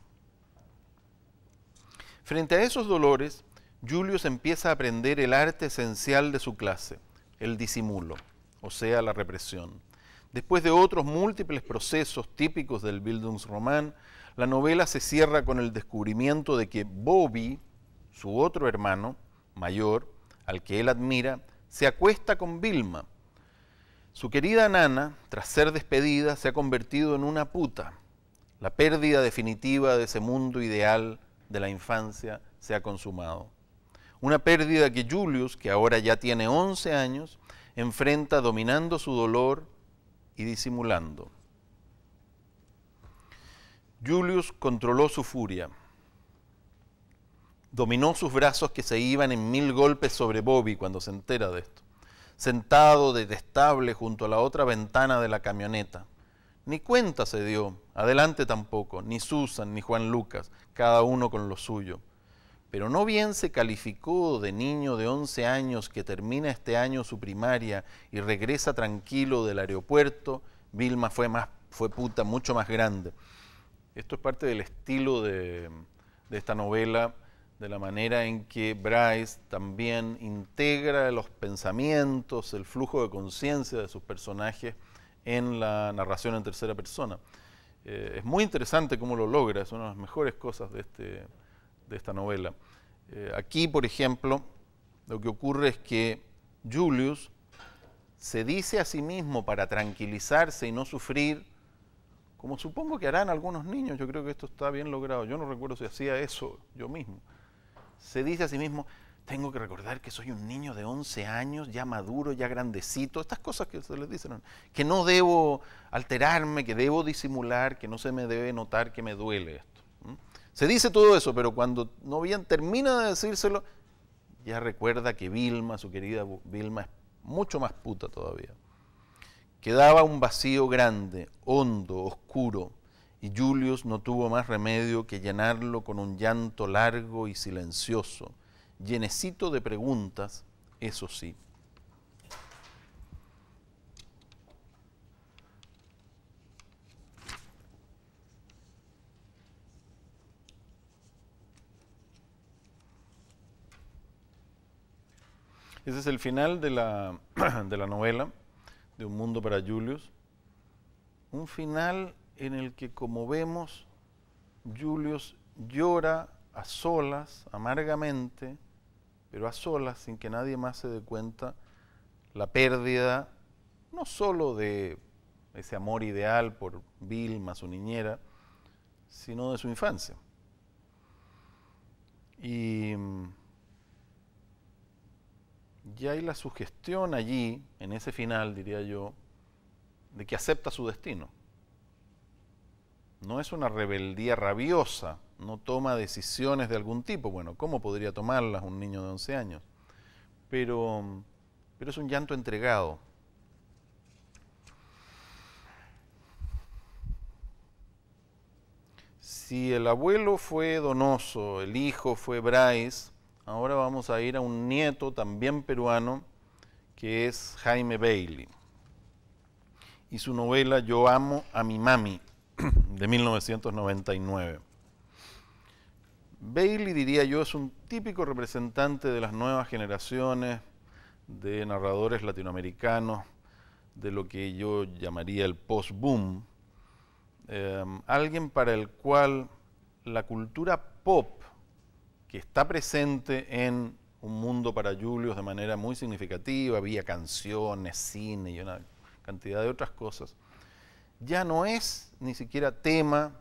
Frente a esos dolores, Julius empieza a aprender el arte esencial de su clase, el disimulo, o sea, la represión. Después de otros múltiples procesos típicos del Bildungsroman, la novela se cierra con el descubrimiento de que Bobby, su otro hermano mayor, al que él admira, se acuesta con Vilma. Su querida nana, tras ser despedida, se ha convertido en una puta. La pérdida definitiva de ese mundo ideal de la infancia se ha consumado. Una pérdida que Julius, que ahora ya tiene 11 años, enfrenta dominando su dolor y disimulando. Julius controló su furia. Dominó sus brazos que se iban en mil golpes sobre Bobby cuando se entera de esto. Sentado detestable junto a la otra ventana de la camioneta. Ni cuenta se dio, adelante tampoco, ni Susan ni Juan Lucas, cada uno con lo suyo. Pero no bien se calificó de niño de 11 años que termina este año su primaria y regresa tranquilo del aeropuerto, Vilma fue, más, fue puta mucho más grande esto es parte del estilo de, esta novela, de la manera en que Bryce también integra los pensamientos, el flujo de conciencia de sus personajes en la narración en tercera persona. Eh, es muy interesante cómo lo logra, es una de las mejores cosas de, este, esta novela. Eh, aquí, por ejemplo, lo que ocurre es que Julius se dice a sí mismo para tranquilizarse y no sufrir como supongo que harán algunos niños, yo creo que esto está bien logrado, yo no recuerdo si hacía eso yo mismo, se dice a sí mismo, tengo que recordar que soy un niño de 11 años, ya maduro, ya grandecito, estas cosas que se les dicen, que no debo alterarme, que debo disimular, que no se me debe notar que me duele esto. Se dice todo eso, pero cuando no bien termina de decírselo, ya recuerda que Vilma, su querida Vilma, es mucho más puta todavía. Quedaba un vacío grande, hondo, oscuro, y Julius no tuvo más remedio que llenarlo con un llanto largo y silencioso, llenecito de preguntas, eso sí. Ese es el final de la, de la novela de Un Mundo para Julius. Un final en el que, como vemos, Julius llora a solas, amargamente, pero a solas, sin que nadie más se dé cuenta, la pérdida no solo de ese amor ideal por Vilma, su niñera, sino de su infancia. Y mm, ya hay la sugestión allí, en ese final, diría yo, de que acepta su destino. No es una rebeldía rabiosa, no toma decisiones de algún tipo. Bueno, ¿cómo podría tomarlas un niño de 11 años? Pero, pero es un llanto entregado. Si el abuelo fue Donoso, el hijo fue Bryce, Ahora vamos a ir a un nieto también peruano, que es Jaime Bailey. Y su novela Yo amo a mi mami, de 1999. Bailey, diría yo, es un típico representante de las nuevas generaciones de narradores latinoamericanos, de lo que yo llamaría el post-boom, em, alguien para el cual la cultura pop que está presente en un mundo para Julius de manera muy significativa, vía canciones, cine y una cantidad de otras cosas, ya no es ni siquiera tema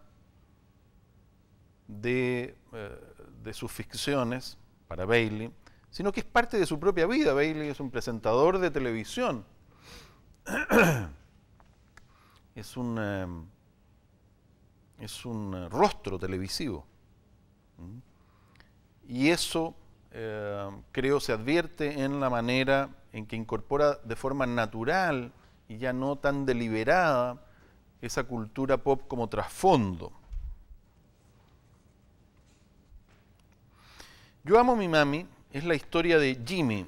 eh, de, sus ficciones para Bailey, sino que es parte de su propia vida. Bailey es un presentador de televisión. es un, eh, es un eh, rostro televisivo. ¿Mm? Y eso eh, creo se advierte en la manera en que incorpora de forma natural y ya no tan deliberada esa cultura pop como trasfondo. Yo amo mi mami es la historia de Jimmy,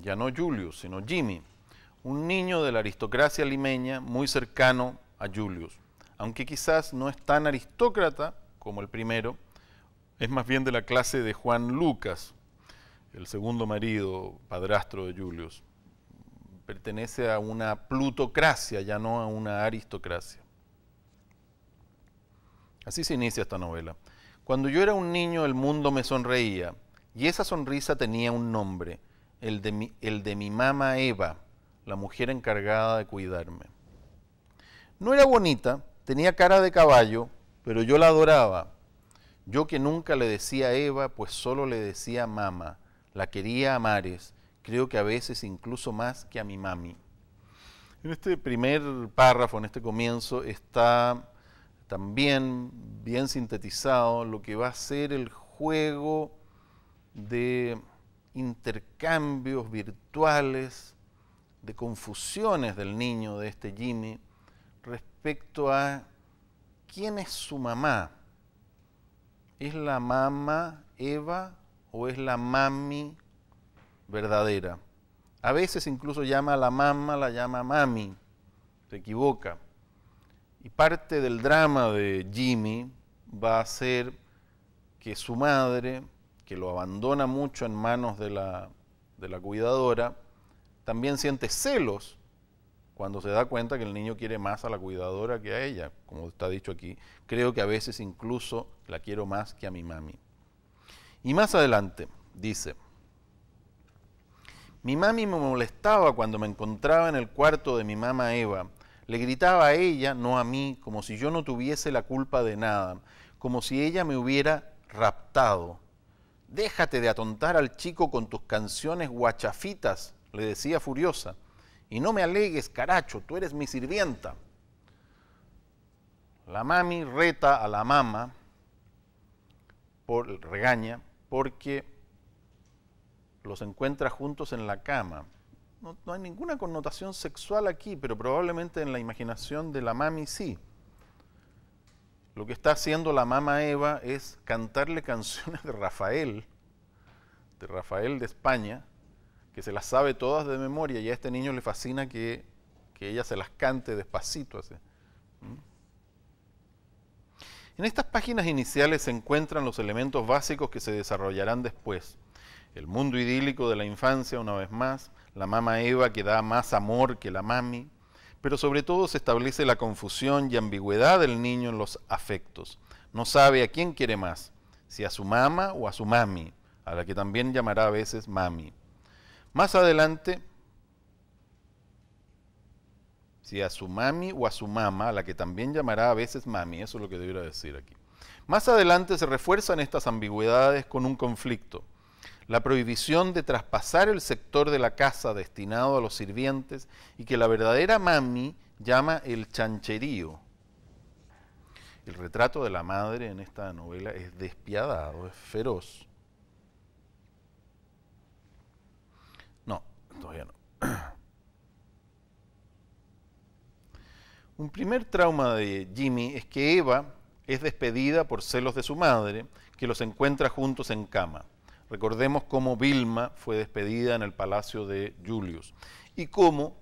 ya no Julius, sino Jimmy, un niño de la aristocracia limeña muy cercano a Julius, aunque quizás no es tan aristócrata como el primero, es más bien de la clase de Juan Lucas, el segundo marido, padrastro de Julius. Pertenece a una plutocracia, ya no a una aristocracia. Así se inicia esta novela. Cuando yo era un niño el mundo me sonreía y esa sonrisa tenía un nombre, el de mi, el de mi mamá Eva, la mujer encargada de cuidarme. No era bonita, tenía cara de caballo, pero yo la adoraba yo que nunca le decía a Eva, pues solo le decía mamá, la quería a mares, creo que a veces incluso más que a mi mami. En este primer párrafo, en este comienzo, está también bien sintetizado lo que va a ser el juego de intercambios virtuales, de confusiones del niño, de este Jimmy, respecto a quién es su mamá ¿Es la mamá Eva o es la mami verdadera? A veces incluso llama a la mamá, la llama mami, se equivoca. Y parte del drama de Jimmy va a ser que su madre, que lo abandona mucho en manos de la, de la cuidadora, también siente celos cuando se da cuenta que el niño quiere más a la cuidadora que a ella, como está dicho aquí. Creo que a veces incluso la quiero más que a mi mami. Y más adelante dice, mi mami me molestaba cuando me encontraba en el cuarto de mi mamá Eva. Le gritaba a ella, no a mí, como si yo no tuviese la culpa de nada, como si ella me hubiera raptado. Déjate de atontar al chico con tus canciones guachafitas, le decía furiosa. Y no me alegues, caracho, tú eres mi sirvienta. La mami reta a la mamá, por, regaña, porque los encuentra juntos en la cama. No, hay ninguna connotación sexual aquí, pero probablemente en la imaginación de la mami sí. Lo que está haciendo la mamá Eva es cantarle canciones de Rafael, de Rafael de España, que se las sabe todas de memoria y a este niño le fascina que, ella se las cante despacito. Así. En estas páginas iniciales se encuentran los elementos básicos que se desarrollarán después. El mundo idílico de la infancia, una vez más, la mamá Eva que da más amor que la mami, pero sobre todo se establece la confusión y ambigüedad del niño en los afectos. No sabe a quién quiere más, si a su mamá o a su mami, a la que también llamará a veces mami. Más adelante, si a su mami o a su mamá, la que también llamará a veces mami, eso es lo que debiera decir aquí. Más adelante se refuerzan estas ambigüedades con un conflicto. La prohibición de traspasar el sector de la casa destinado a los sirvientes y que la verdadera mami llama el chancherío. El retrato de la madre en esta novela es despiadado, es feroz. Un primer trauma de Jimmy es que Eva es despedida por celos de su madre, que los encuentra juntos en cama. Recordemos cómo Vilma fue despedida en el palacio de Julius y cómo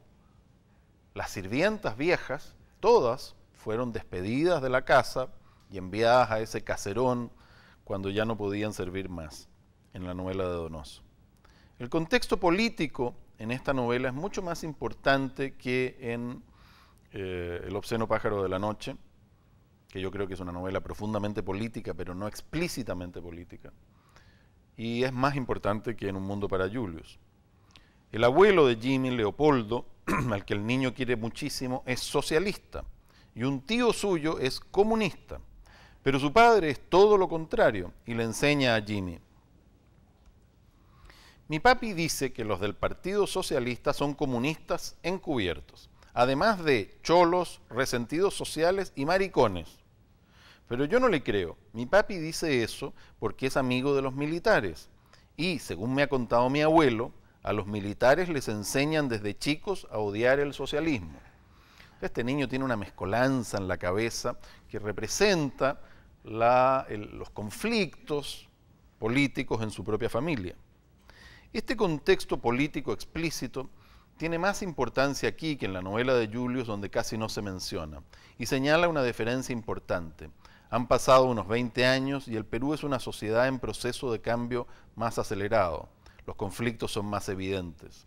las sirvientas viejas, todas, fueron despedidas de la casa y enviadas a ese caserón cuando ya no podían servir más, en la novela de Donoso. El contexto político en esta novela es mucho más importante que en eh, El obsceno pájaro de la noche, que yo creo que es una novela profundamente política, pero no explícitamente política, y es más importante que en Un mundo para Julius. El abuelo de Jimmy, Leopoldo, al que el niño quiere muchísimo, es socialista, y un tío suyo es comunista, pero su padre es todo lo contrario y le enseña a Jimmy mi papi dice que los del Partido Socialista son comunistas encubiertos, además de cholos, resentidos sociales y maricones. Pero yo no le creo. Mi papi dice eso porque es amigo de los militares. Y, según me ha contado mi abuelo, a los militares les enseñan desde chicos a odiar el socialismo. Este niño tiene una mezcolanza en la cabeza que representa los conflictos políticos en su propia familia. Este contexto político explícito tiene más importancia aquí que en la novela de Julius donde casi no se menciona, y señala una diferencia importante. Han pasado unos 20 años y el Perú es una sociedad en proceso de cambio más acelerado. Los conflictos son más evidentes.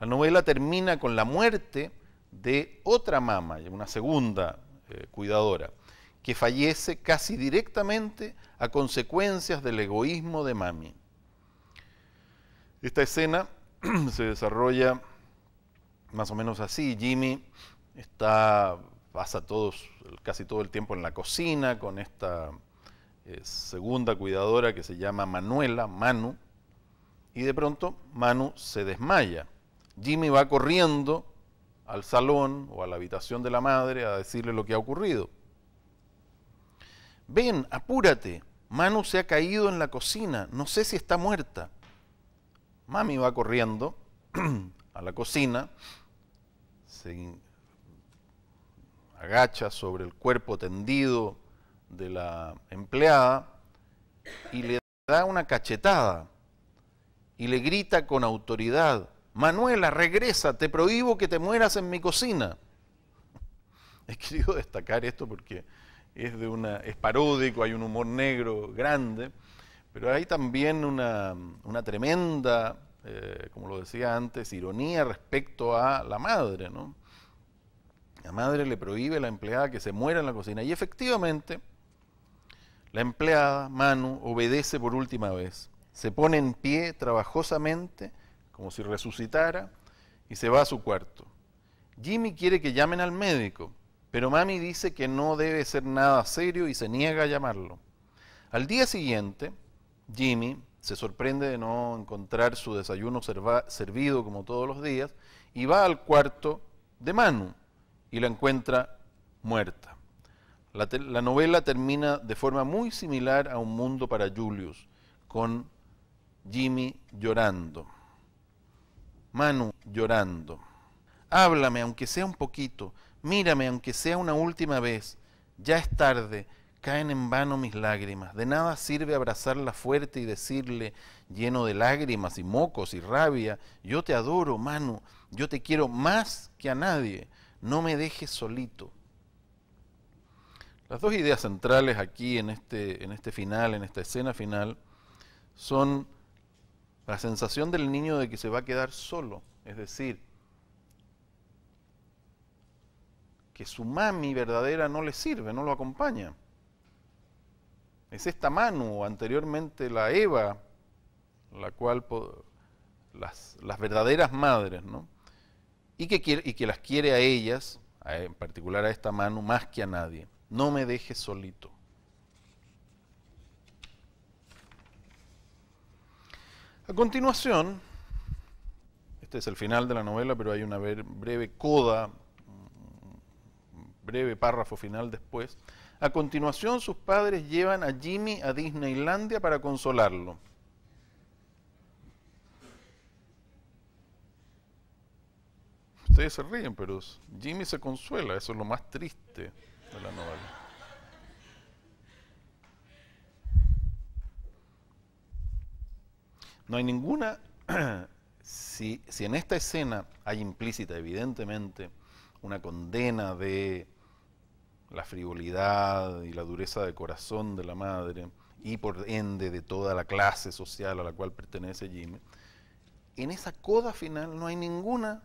La novela termina con la muerte de otra mamá, una segunda eh, cuidadora, que fallece casi directamente a consecuencias del egoísmo de mami. Esta escena se desarrolla más o menos así. Jimmy está, pasa casi todo el tiempo en la cocina con esta eh, segunda cuidadora que se llama Manuela, Manu, y de pronto Manu se desmaya. Jimmy va corriendo al salón o a la habitación de la madre a decirle lo que ha ocurrido. Ven, apúrate, Manu se ha caído en la cocina, no sé si está muerta. Mami va corriendo a la cocina, se agacha sobre el cuerpo tendido de la empleada y le da una cachetada y le grita con autoridad, Manuela, regresa, te prohíbo que te mueras en mi cocina. He querido destacar esto porque es, de una, es paródico, hay un humor negro grande pero hay también una, tremenda, eh, como lo decía antes, ironía respecto a la madre, La madre le prohíbe a la empleada que se muera en la cocina y efectivamente la empleada, Manu, obedece por última vez. Se pone en pie trabajosamente, como si resucitara, y se va a su cuarto. Jimmy quiere que llamen al médico, pero Mami dice que no debe ser nada serio y se niega a llamarlo. Al día siguiente, Jimmy se sorprende de no encontrar su desayuno servido como todos los días y va al cuarto de Manu y la encuentra muerta. La, novela termina de forma muy similar a Un Mundo para Julius, con Jimmy llorando. Manu llorando. Háblame aunque sea un poquito, mírame aunque sea una última vez. Ya es tarde, caen en vano mis lágrimas. De nada sirve abrazarla fuerte y decirle, lleno de lágrimas y mocos y rabia, yo te adoro, mano yo te quiero más que a nadie, no me dejes solito. Las dos ideas centrales aquí en este, en este final, en esta escena final, son la sensación del niño de que se va a quedar solo, es decir, que su mami verdadera no le sirve, no lo acompaña. Es esta Manu, anteriormente la Eva, la cual las, verdaderas madres, ¿no? Y que, las quiere a ellas, en particular a esta Manu, más que a nadie. No me deje solito. A continuación, este es el final de la novela, pero hay una breve coda, mm, breve párrafo final después, a continuación, sus padres llevan a Jimmy a Disneylandia para consolarlo. Ustedes se ríen, pero Jimmy se consuela, eso es lo más triste de la novela. No hay ninguna, si, si en esta escena hay implícita, evidentemente, una condena de la frivolidad y la dureza de corazón de la madre y por ende de toda la clase social a la cual pertenece Jimmy, en esa coda final no hay ninguna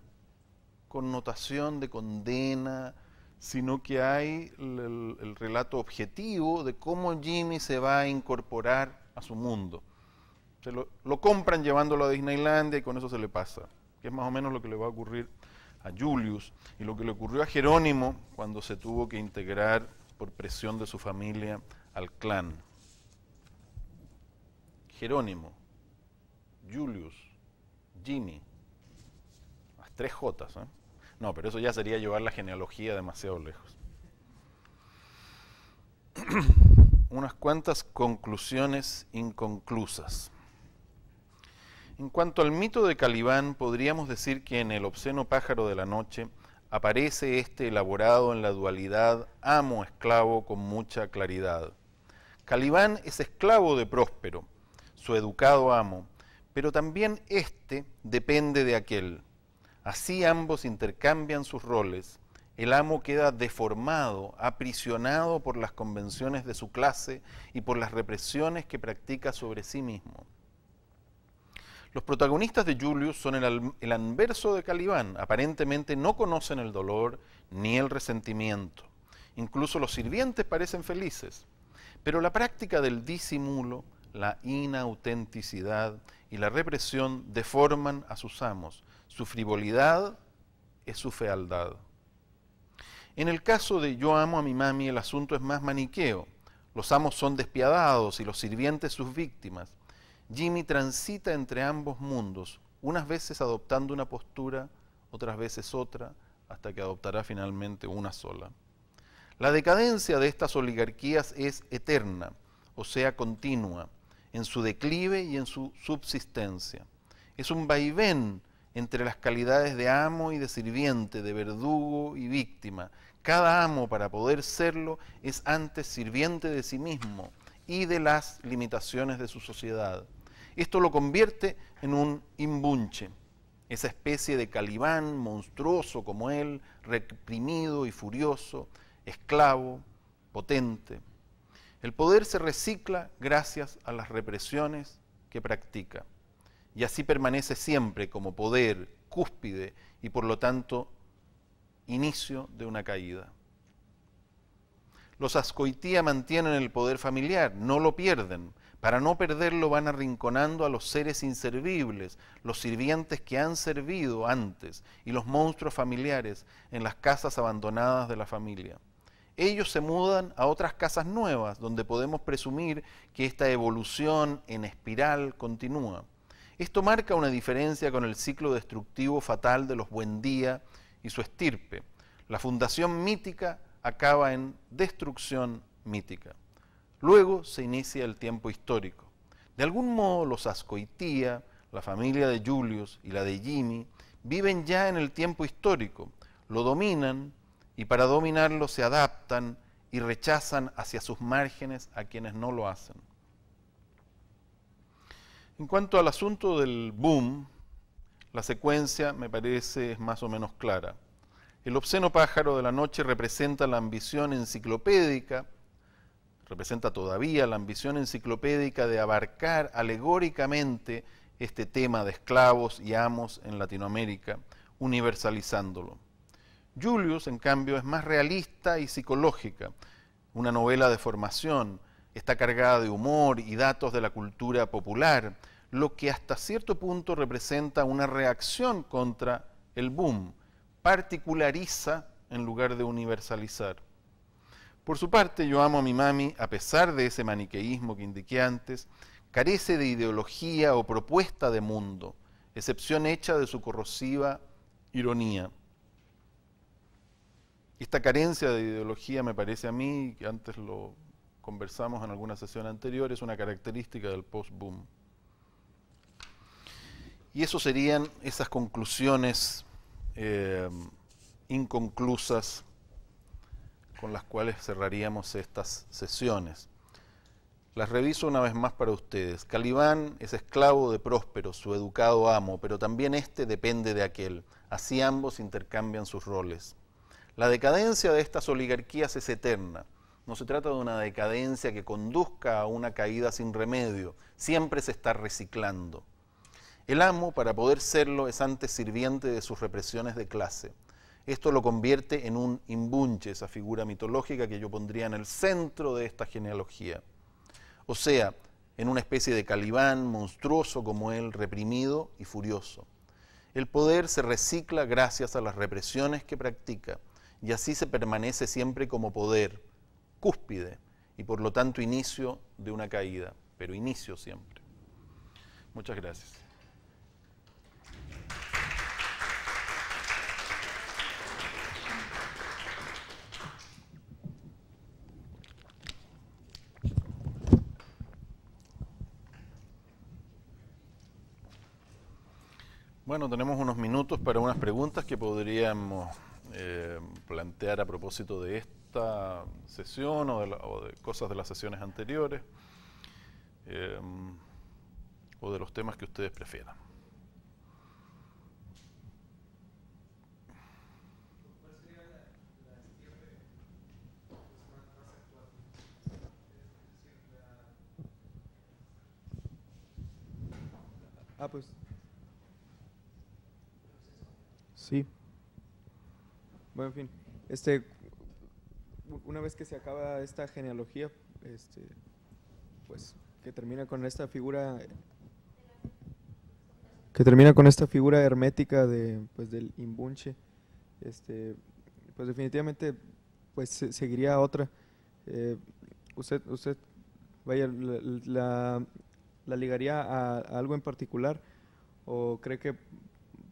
connotación de condena, sino que hay el, relato objetivo de cómo Jimmy se va a incorporar a su mundo. Se lo, lo compran llevándolo a Disneylandia y con eso se le pasa, que es más o menos lo que le va a ocurrir a Julius y lo que le ocurrió a Jerónimo cuando se tuvo que integrar por presión de su familia al clan. Jerónimo, Julius, Jimmy, las tres J, ¿eh? No, pero eso ya sería llevar la genealogía demasiado lejos. Unas cuantas conclusiones inconclusas. En cuanto al mito de Calibán, podríamos decir que en el obsceno pájaro de la noche aparece este elaborado en la dualidad amo-esclavo con mucha claridad. Calibán es esclavo de Próspero, su educado amo, pero también éste depende de aquel. Así ambos intercambian sus roles. El amo queda deformado, aprisionado por las convenciones de su clase y por las represiones que practica sobre sí mismo. Los protagonistas de Julius son el, anverso de Calibán. Aparentemente no conocen el dolor ni el resentimiento. Incluso los sirvientes parecen felices. Pero la práctica del disimulo, la inautenticidad y la represión deforman a sus amos. Su frivolidad es su fealdad. En el caso de yo amo a mi mami, el asunto es más maniqueo. Los amos son despiadados y los sirvientes sus víctimas. Jimmy transita entre ambos mundos, unas veces adoptando una postura, otras veces otra, hasta que adoptará finalmente una sola. La decadencia de estas oligarquías es eterna, o sea, continua, en su declive y en su subsistencia. Es un vaivén entre las calidades de amo y de sirviente, de verdugo y víctima. Cada amo, para poder serlo, es antes sirviente de sí mismo y de las limitaciones de su sociedad. Esto lo convierte en un imbunche, esa especie de calibán monstruoso como él, reprimido y furioso, esclavo, potente. El poder se recicla gracias a las represiones que practica y así permanece siempre como poder, cúspide y por lo tanto inicio de una caída. Los ascoitía mantienen el poder familiar, no lo pierden, para no perderlo van arrinconando a los seres inservibles, los sirvientes que han servido antes y los monstruos familiares en las casas abandonadas de la familia. Ellos se mudan a otras casas nuevas donde podemos presumir que esta evolución en espiral continúa. Esto marca una diferencia con el ciclo destructivo fatal de los Buen y su estirpe. La fundación mítica acaba en destrucción mítica. Luego se inicia el tiempo histórico. De algún modo los Ascoitía, la familia de Julius y la de Jimmy, viven ya en el tiempo histórico, lo dominan y para dominarlo se adaptan y rechazan hacia sus márgenes a quienes no lo hacen. En cuanto al asunto del boom, la secuencia me parece más o menos clara. El obsceno pájaro de la noche representa la ambición enciclopédica representa todavía la ambición enciclopédica de abarcar alegóricamente este tema de esclavos y amos en Latinoamérica, universalizándolo. Julius, en cambio, es más realista y psicológica, una novela de formación, está cargada de humor y datos de la cultura popular, lo que hasta cierto punto representa una reacción contra el boom, particulariza en lugar de universalizar. Por su parte, Yo amo a mi mami, a pesar de ese maniqueísmo que indiqué antes, carece de ideología o propuesta de mundo, excepción hecha de su corrosiva ironía. Esta carencia de ideología me parece a mí, que antes lo conversamos en alguna sesión anterior, es una característica del post-boom. Y eso serían esas conclusiones eh, inconclusas con las cuales cerraríamos estas sesiones. Las reviso una vez más para ustedes. Calibán es esclavo de Próspero, su educado amo, pero también éste depende de aquel. Así ambos intercambian sus roles. La decadencia de estas oligarquías es eterna. No se trata de una decadencia que conduzca a una caída sin remedio. Siempre se está reciclando. El amo, para poder serlo, es antes sirviente de sus represiones de clase. Esto lo convierte en un imbunche, esa figura mitológica que yo pondría en el centro de esta genealogía. O sea, en una especie de calibán monstruoso como él, reprimido y furioso. El poder se recicla gracias a las represiones que practica y así se permanece siempre como poder, cúspide y por lo tanto inicio de una caída, pero inicio siempre. Muchas gracias. Bueno, tenemos unos minutos para unas preguntas que podríamos eh, plantear a propósito de esta sesión o de, cosas de las sesiones anteriores eh, o de los temas que ustedes prefieran. Ah, pues Sí. Bueno, en fin. Este, una vez que se acaba esta genealogía, este, pues que termina con esta figura que termina con esta figura hermética de, pues, del imbunche, este, pues definitivamente pues seguiría otra. Eh, usted, usted, vaya, la, ligaría a, a, algo en particular o cree que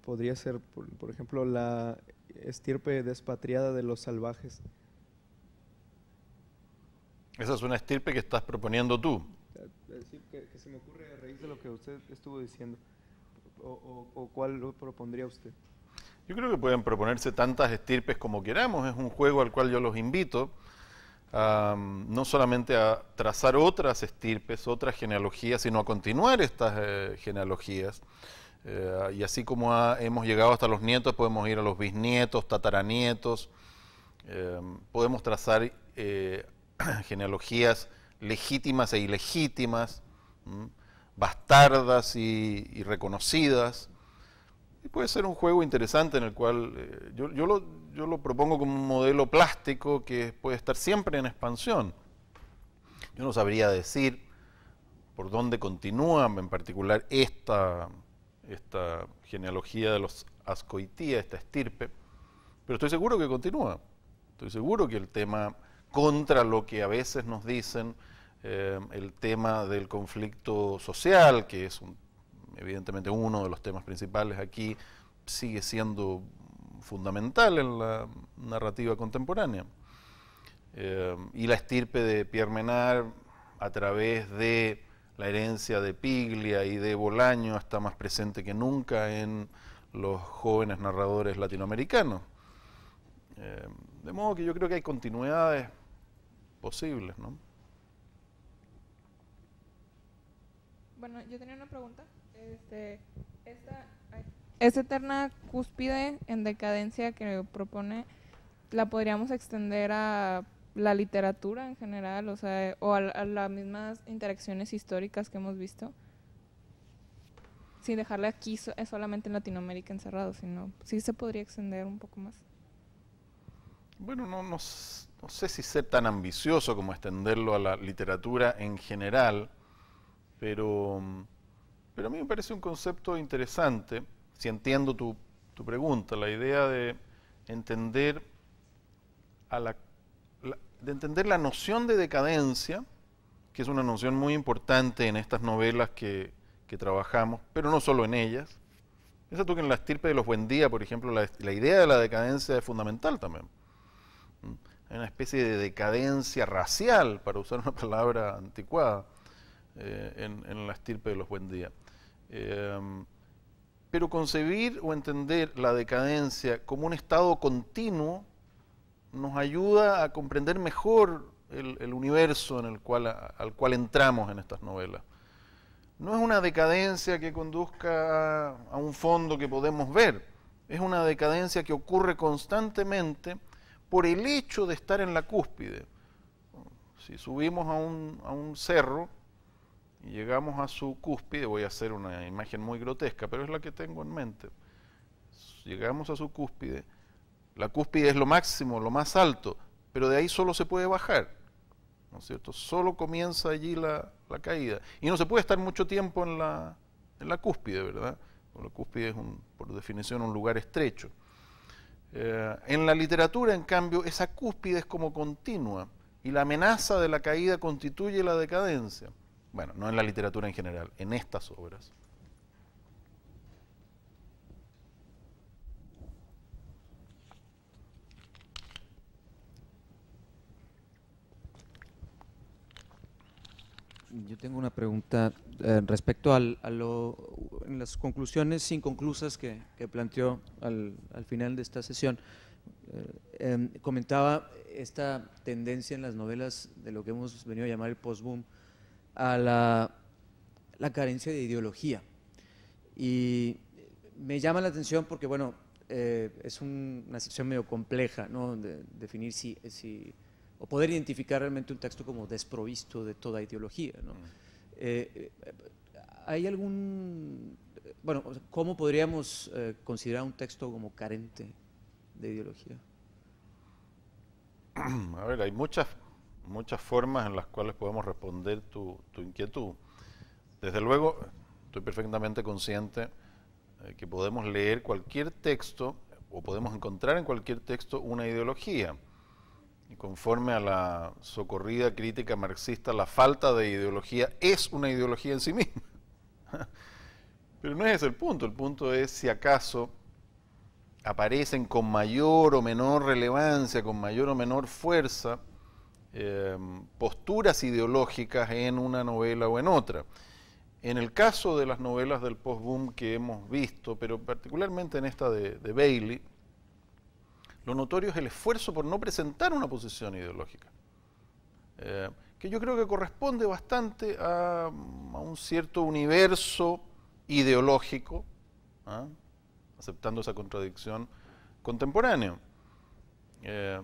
podría ser, por, ejemplo, la estirpe despatriada de los salvajes. Esa es una estirpe que estás proponiendo tú. Es eh, eh, que, que, se me ocurre a raíz de lo que usted estuvo diciendo. O, cuál lo propondría usted? Yo creo que pueden proponerse tantas estirpes como queramos. Es un juego al cual yo los invito. no solamente a trazar otras estirpes, otras genealogías, sino a continuar estas eh, genealogías. Eh, y así como hemos llegado hasta los nietos, podemos ir a los bisnietos, tataranietos, eh, podemos trazar eh, genealogías legítimas e ilegítimas, bastardas y, reconocidas. Y puede ser un juego interesante en el cual yo, yo, lo, yo lo propongo como un modelo plástico que puede estar siempre en expansión. Yo no sabría decir por dónde continúa en particular esta esta genealogía de los ascoitía, esta estirpe, pero estoy seguro que continúa. Estoy seguro que el tema contra lo que a veces nos dicen, eh, el tema del conflicto social, que es evidentemente uno de los temas principales aquí, sigue siendo fundamental en la narrativa contemporánea. Eh, y la estirpe de Pierre Menard a través de la herencia de Piglia y de Bolaño está más presente que nunca en los jóvenes narradores latinoamericanos. Eh, de modo que yo creo que hay continuidades posibles, ¿no? Bueno, yo tenía una pregunta. Este, esta eterna cúspide en decadencia que propone, ¿la podríamos extender a la literatura en general, o sea, o a, las mismas interacciones históricas que hemos visto, sin dejarla aquí eh, solamente en Latinoamérica encerrado, sino sí se podría extender un poco más. Bueno, no, no, sé si ser tan ambicioso como extenderlo a la literatura en general, pero, pero a mí me parece un concepto interesante, si entiendo tu, tu pregunta, la idea de entender a la de entender la noción de decadencia, que es una noción muy importante en estas novelas que, trabajamos, pero no solo en ellas. Piensa tú que en la estirpe de los Buen por ejemplo, la, idea de la decadencia es fundamental también. Mm. Hay una especie de decadencia racial, para usar una palabra anticuada, eh, en, la estirpe de los Buen em, pero concebir o entender la decadencia como un estado continuo nos ayuda a comprender mejor el, universo en el cual, al cual entramos en estas novelas. No es una decadencia que conduzca a, un fondo que podemos ver, es una decadencia que ocurre constantemente por el hecho de estar en la cúspide. Si subimos a un, a un cerro y llegamos a su cúspide, voy a hacer una imagen muy grotesca, pero es la que tengo en mente. Llegamos a su cúspide la cúspide es lo máximo, lo más alto, pero de ahí solo se puede bajar, ¿no es cierto? Solo comienza allí la, caída. Y no se puede estar mucho tiempo en la, en la cúspide, ¿verdad? La cúspide es, un, por definición, un lugar estrecho. Eh, en la literatura, en cambio, esa cúspide es como continua y la amenaza de la caída constituye la decadencia. Bueno, no en la literatura en general, en estas obras. Yo tengo una pregunta eh, respecto a lo, en las conclusiones inconclusas que, planteó al, final de esta sesión. Eh, em, comentaba esta tendencia en las novelas de lo que hemos venido a llamar el post-boom a la, carencia de ideología. Y me llama la atención porque, bueno, eh, es una sesión medio compleja, ¿no? definir si o poder identificar realmente un texto como desprovisto de toda ideología. Mm. Eh, ¿Hay algún... Bueno, ¿cómo podríamos eh, considerar un texto como carente de ideología? A ver, hay muchas, muchas formas en las cuales podemos responder tu, tu inquietud. Desde luego, estoy perfectamente consciente eh, que podemos leer cualquier texto o podemos encontrar en cualquier texto una ideología y conforme a la socorrida crítica marxista, la falta de ideología es una ideología en sí misma. Pero no es ese el punto, el punto es si acaso aparecen con mayor o menor relevancia, con mayor o menor fuerza, em, posturas ideológicas en una novela o en otra. En el caso de las novelas del post-boom que hemos visto, pero particularmente en esta de Bailey, lo notorio es el esfuerzo por no presentar una posición ideológica, eh, que yo creo que corresponde bastante a, un cierto universo ideológico, ¿ah? aceptando esa contradicción contemporánea. Eh,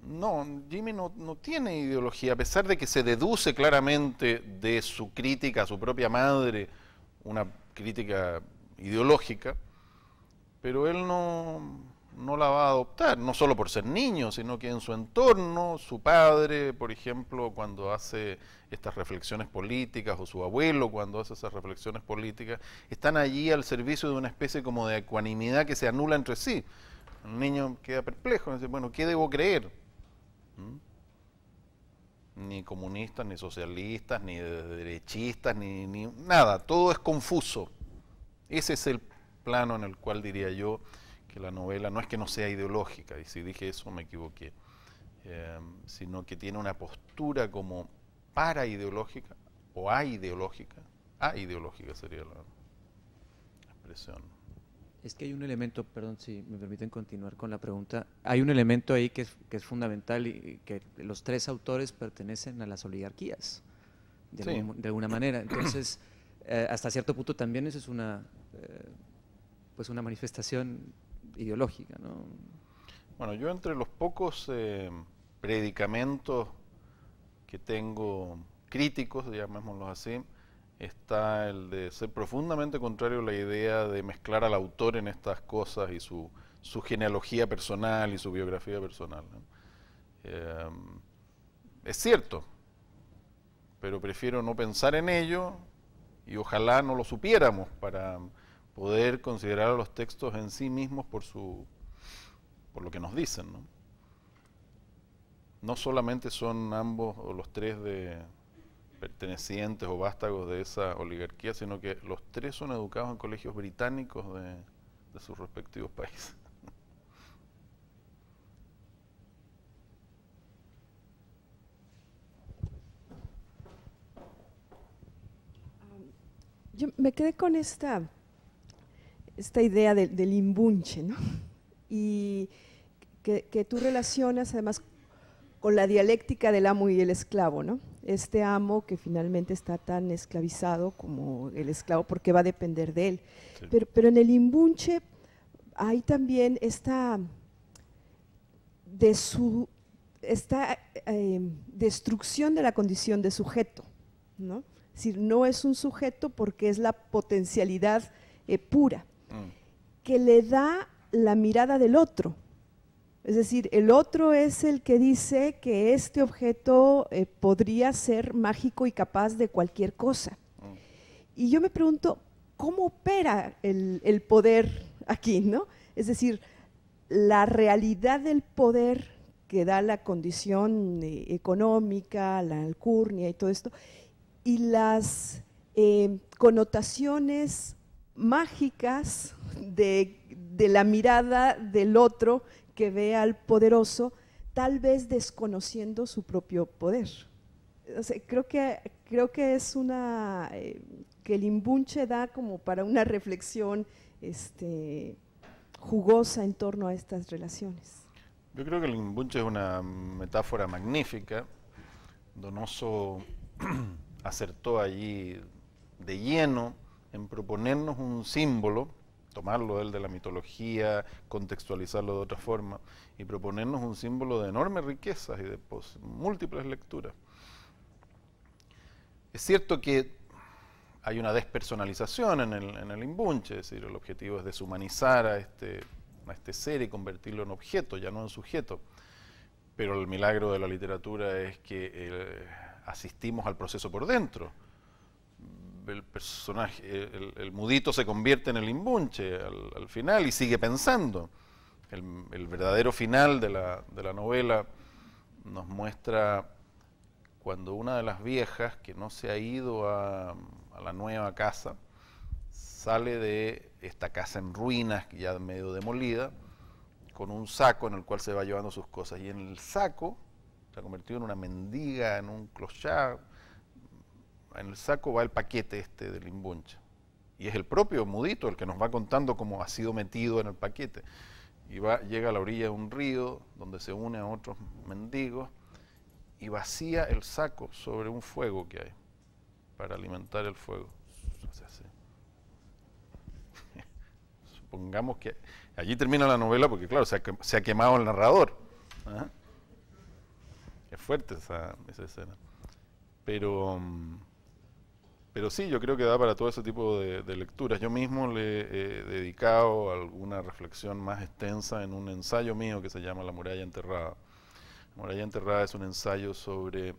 no, Jimmy no, tiene ideología, a pesar de que se deduce claramente de su crítica a su propia madre, una crítica ideológica, pero él no, no la va a adoptar, no solo por ser niño, sino que en su entorno, su padre, por ejemplo, cuando hace estas reflexiones políticas, o su abuelo cuando hace esas reflexiones políticas, están allí al servicio de una especie como de ecuanimidad que se anula entre sí. Un niño queda perplejo, dice, bueno, ¿qué debo creer? ¿Mm? Ni comunistas, ni socialistas, ni derechistas, ni nada, todo es confuso. Ese es el plano en el cual diría yo que la novela no es que no sea ideológica, y si dije eso me equivoqué, em, sino que tiene una postura como para ideológica o a ideológica, a ideológica sería la expresión. Es que hay un elemento, perdón si me permiten continuar con la pregunta, hay un elemento ahí que es, fundamental y que los tres autores pertenecen a las oligarquías, de, alguna manera. Entonces, eh, hasta cierto punto también eso es una, eh, pues una manifestación ideológica. ¿no? Bueno, yo entre los pocos eh, predicamentos que tengo críticos, llamémoslos así, está el de ser profundamente contrario a la idea de mezclar al autor en estas cosas y su, genealogía personal y su biografía personal. Eh, es cierto, pero prefiero no pensar en ello y ojalá no lo supiéramos para poder considerar a los textos en sí mismos por, su, por lo que nos dicen. ¿no? solamente son ambos o los tres de pertenecientes o vástagos de esa oligarquía, sino que los tres son educados en colegios británicos de, de sus respectivos países. Ah, yo me quedé con esta esta idea del imbunche, ¿no? Y que, tú relacionas además con la dialéctica del amo y el esclavo, ¿no? Este amo que finalmente está tan esclavizado como el esclavo porque va a depender de él. Pero, en el imbunche hay también esta de su esta eh, destrucción de la condición de sujeto, ¿no? Es decir, no es un sujeto porque es la potencialidad eh, pura que le da la mirada del otro. Es decir, el otro es el que dice que este objeto eh, podría ser mágico y capaz de cualquier cosa. Y yo me pregunto, ¿cómo opera el, poder aquí? ¿no? Es decir, la realidad del poder que da la condición eh, económica, la alcurnia y todo esto, y las eh, connotaciones mágicas de, la mirada del otro que ve al poderoso, tal vez desconociendo su propio poder. creo, que, creo que es una... Eh, que el imbunche da como para una reflexión este, jugosa en torno a estas relaciones. Yo creo que el imbunche es una metáfora magnífica. Donoso acertó allí de lleno en proponernos un símbolo, tomarlo del de la mitología, contextualizarlo de otra forma, y proponernos un símbolo de enormes riquezas y de múltiples lecturas. Es cierto que hay una despersonalización en el, en imbunche, es decir, el objetivo es deshumanizar a este, este ser y convertirlo en objeto, ya no en sujeto. Pero el milagro de la literatura es que eh, asistimos al proceso por dentro el personaje, eh, el, mudito se convierte en el imbunche al, final y sigue pensando. El, verdadero final de la, novela nos muestra cuando una de las viejas que no se ha ido a, a la nueva casa sale de esta casa en ruinas, ya medio demolida, con un saco en el cual se va llevando sus cosas. Y en el saco se ha convertido en una mendiga, en un clochard, en el saco va el paquete este de Limbuncha. Y es el propio mudito el que nos va contando cómo ha sido metido en el paquete. Y va, llega a la orilla de un río donde se une a otros mendigos y vacía el saco sobre un fuego que hay para alimentar el fuego. Supongamos que allí termina la novela porque claro, se ha, se ha quemado el narrador. ¿ah? Es fuerte esa, escena. Pero... Mm, pero sí, yo creo que da para todo ese tipo de, lecturas. Yo mismo le he dedicado alguna reflexión más extensa en un ensayo mío que se llama La muralla enterrada. La muralla enterrada es un ensayo sobre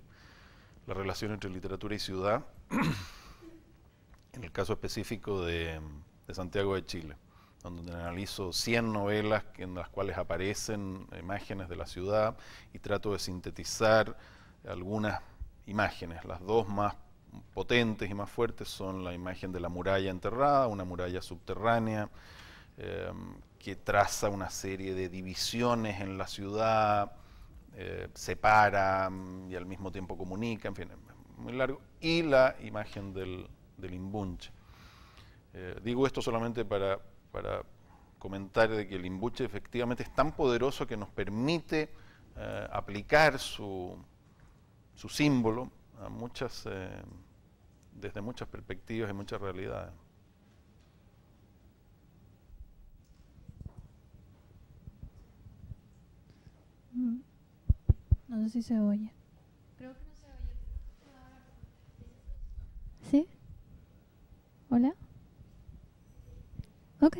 la relación entre literatura y ciudad, en el caso específico de, de Santiago de Chile, donde analizo 100 novelas en las cuales aparecen imágenes de la ciudad y trato de sintetizar algunas imágenes, las dos más potentes y más fuertes son la imagen de la muralla enterrada, una muralla subterránea, em, que traza una serie de divisiones en la ciudad, eh, separa mm, y al mismo tiempo comunica, en fin, muy largo, y la imagen del, del eh, digo esto solamente para, para, comentar de que el imbuche efectivamente es tan poderoso que nos permite eh, aplicar su, símbolo a muchas em, desde muchas perspectivas y muchas realidades. Mm, no sé si se oye. Creo que no se oye. ¿Sí? ¿Hola? Ok,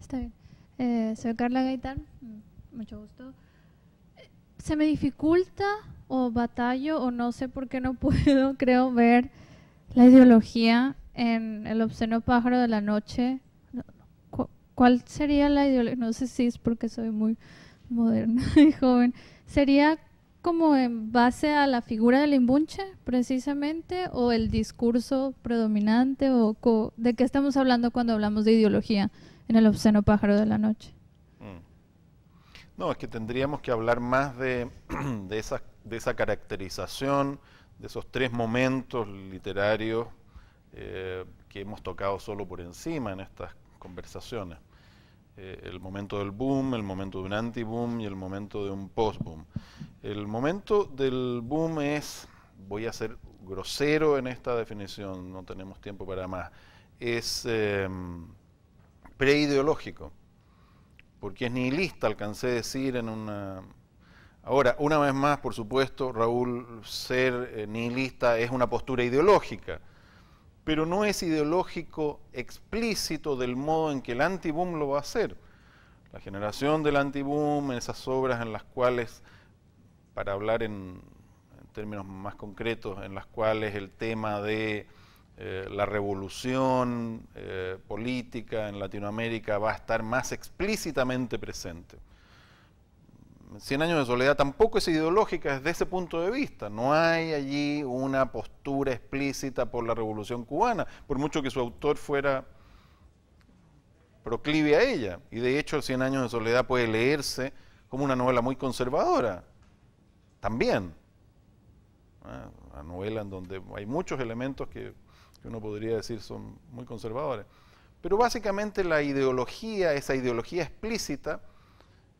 está bien. Eh, soy Carla Gaitán, mm, mucho gusto. se me dificulta o batallo o no sé por qué no puedo, creo, ver la ideología en El obsceno pájaro de la noche. ¿Cuál sería la ideología? No sé si es porque soy muy moderna y joven. ¿Sería como en base a la figura del imbunche, precisamente, o el discurso predominante, o de qué estamos hablando cuando hablamos de ideología en el obsceno pájaro de la noche? Mm. No, es que tendríamos que hablar más de, de, esa, de esa caracterización de esos tres momentos literarios eh, que hemos tocado solo por encima en estas conversaciones. Eh, el momento del boom, el momento de un anti-boom y el momento de un post-boom. El momento del boom es, voy a ser grosero en esta definición, no tenemos tiempo para más, es pre em, preideológico, porque es nihilista, alcancé a decir en una, Ahora, una vez más, por supuesto, Raúl, ser eh, nihilista es una postura ideológica, pero no es ideológico explícito del modo en que el antiboom lo va a hacer. La generación del antiboom, esas obras en las cuales, para hablar en, términos más concretos, en las cuales el tema de eh, la revolución eh, política en Latinoamérica va a estar más explícitamente presente. Cien años de soledad tampoco es ideológica desde ese punto de vista. No hay allí una postura explícita por la revolución cubana, por mucho que su autor fuera proclive a ella. Y de hecho, el Cien años de soledad puede leerse como una novela muy conservadora, también. Ah, una novela en donde hay muchos elementos que uno podría decir son muy conservadores. Pero básicamente la ideología, esa ideología explícita,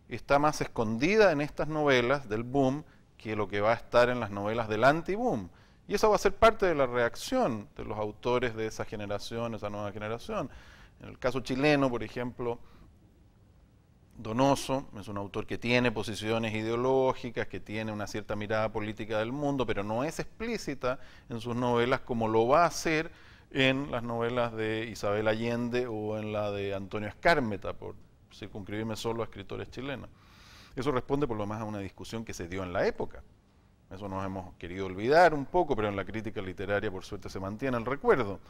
está más escondida en estas novelas del boom que lo que va a estar en las novelas del anti-boom. Y eso va a ser parte de la reacción de los autores de esa generación, esa nueva generación. En el caso chileno, por ejemplo, Donoso es un autor que tiene posiciones ideológicas, que tiene una cierta mirada política del mundo, pero no es explícita en sus novelas como lo va a hacer en las novelas de Isabel Allende o en la de Antonio Escármeta, por circunscribirme solo a escritores chilenos. Eso responde por lo más a una discusión que se dio en la época. Eso nos hemos querido olvidar un poco, pero en la crítica literaria por suerte se mantiene el recuerdo.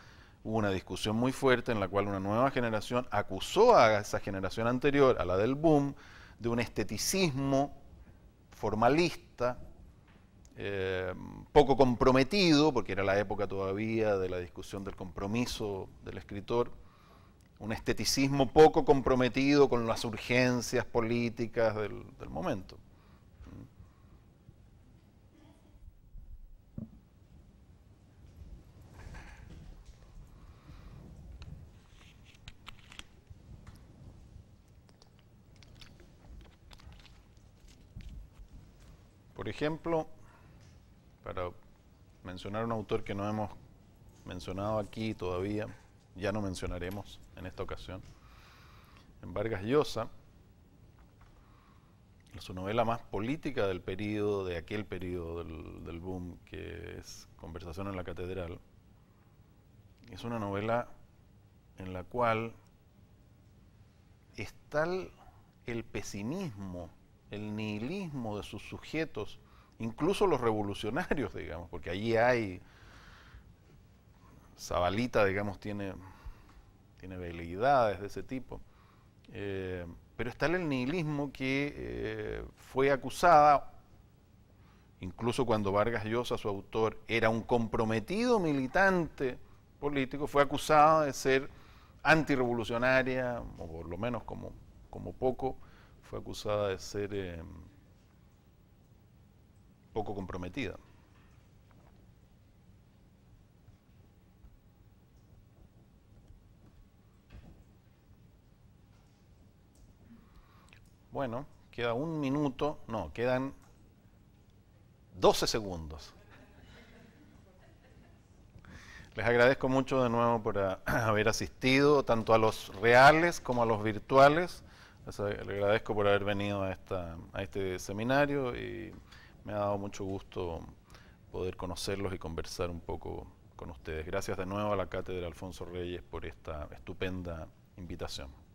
Hubo una discusión muy fuerte en la cual una nueva generación acusó a esa generación anterior, a la del boom, de un esteticismo formalista, eh, poco comprometido, porque era la época todavía de la discusión del compromiso del escritor un esteticismo poco comprometido con las urgencias políticas del, momento. Por ejemplo, para mencionar un autor que no hemos mencionado aquí todavía, ya no mencionaremos en esta ocasión. En Vargas Llosa, su novela más política del periodo, de aquel periodo del, boom, que es Conversación en la Catedral, es una novela en la cual está el pesimismo, el nihilismo de sus sujetos, incluso los revolucionarios, digamos, porque allí hay Zabalita, digamos, tiene, tiene veleidades de ese tipo. Eh, pero está el nihilismo que eh, fue acusada, incluso cuando Vargas Llosa, su autor, era un comprometido militante político, fue acusada de ser antirrevolucionaria, o por lo menos como, como poco, fue acusada de ser eh, poco comprometida. Bueno, queda un minuto, no, quedan 12 segundos. Les agradezco mucho de nuevo por ah, haber asistido, tanto a los reales como a los virtuales. Les agradezco por haber venido a, esta, a este seminario y me ha dado mucho gusto poder conocerlos y conversar un poco con ustedes. Gracias de nuevo a la Cátedra Alfonso Reyes por esta estupenda invitación.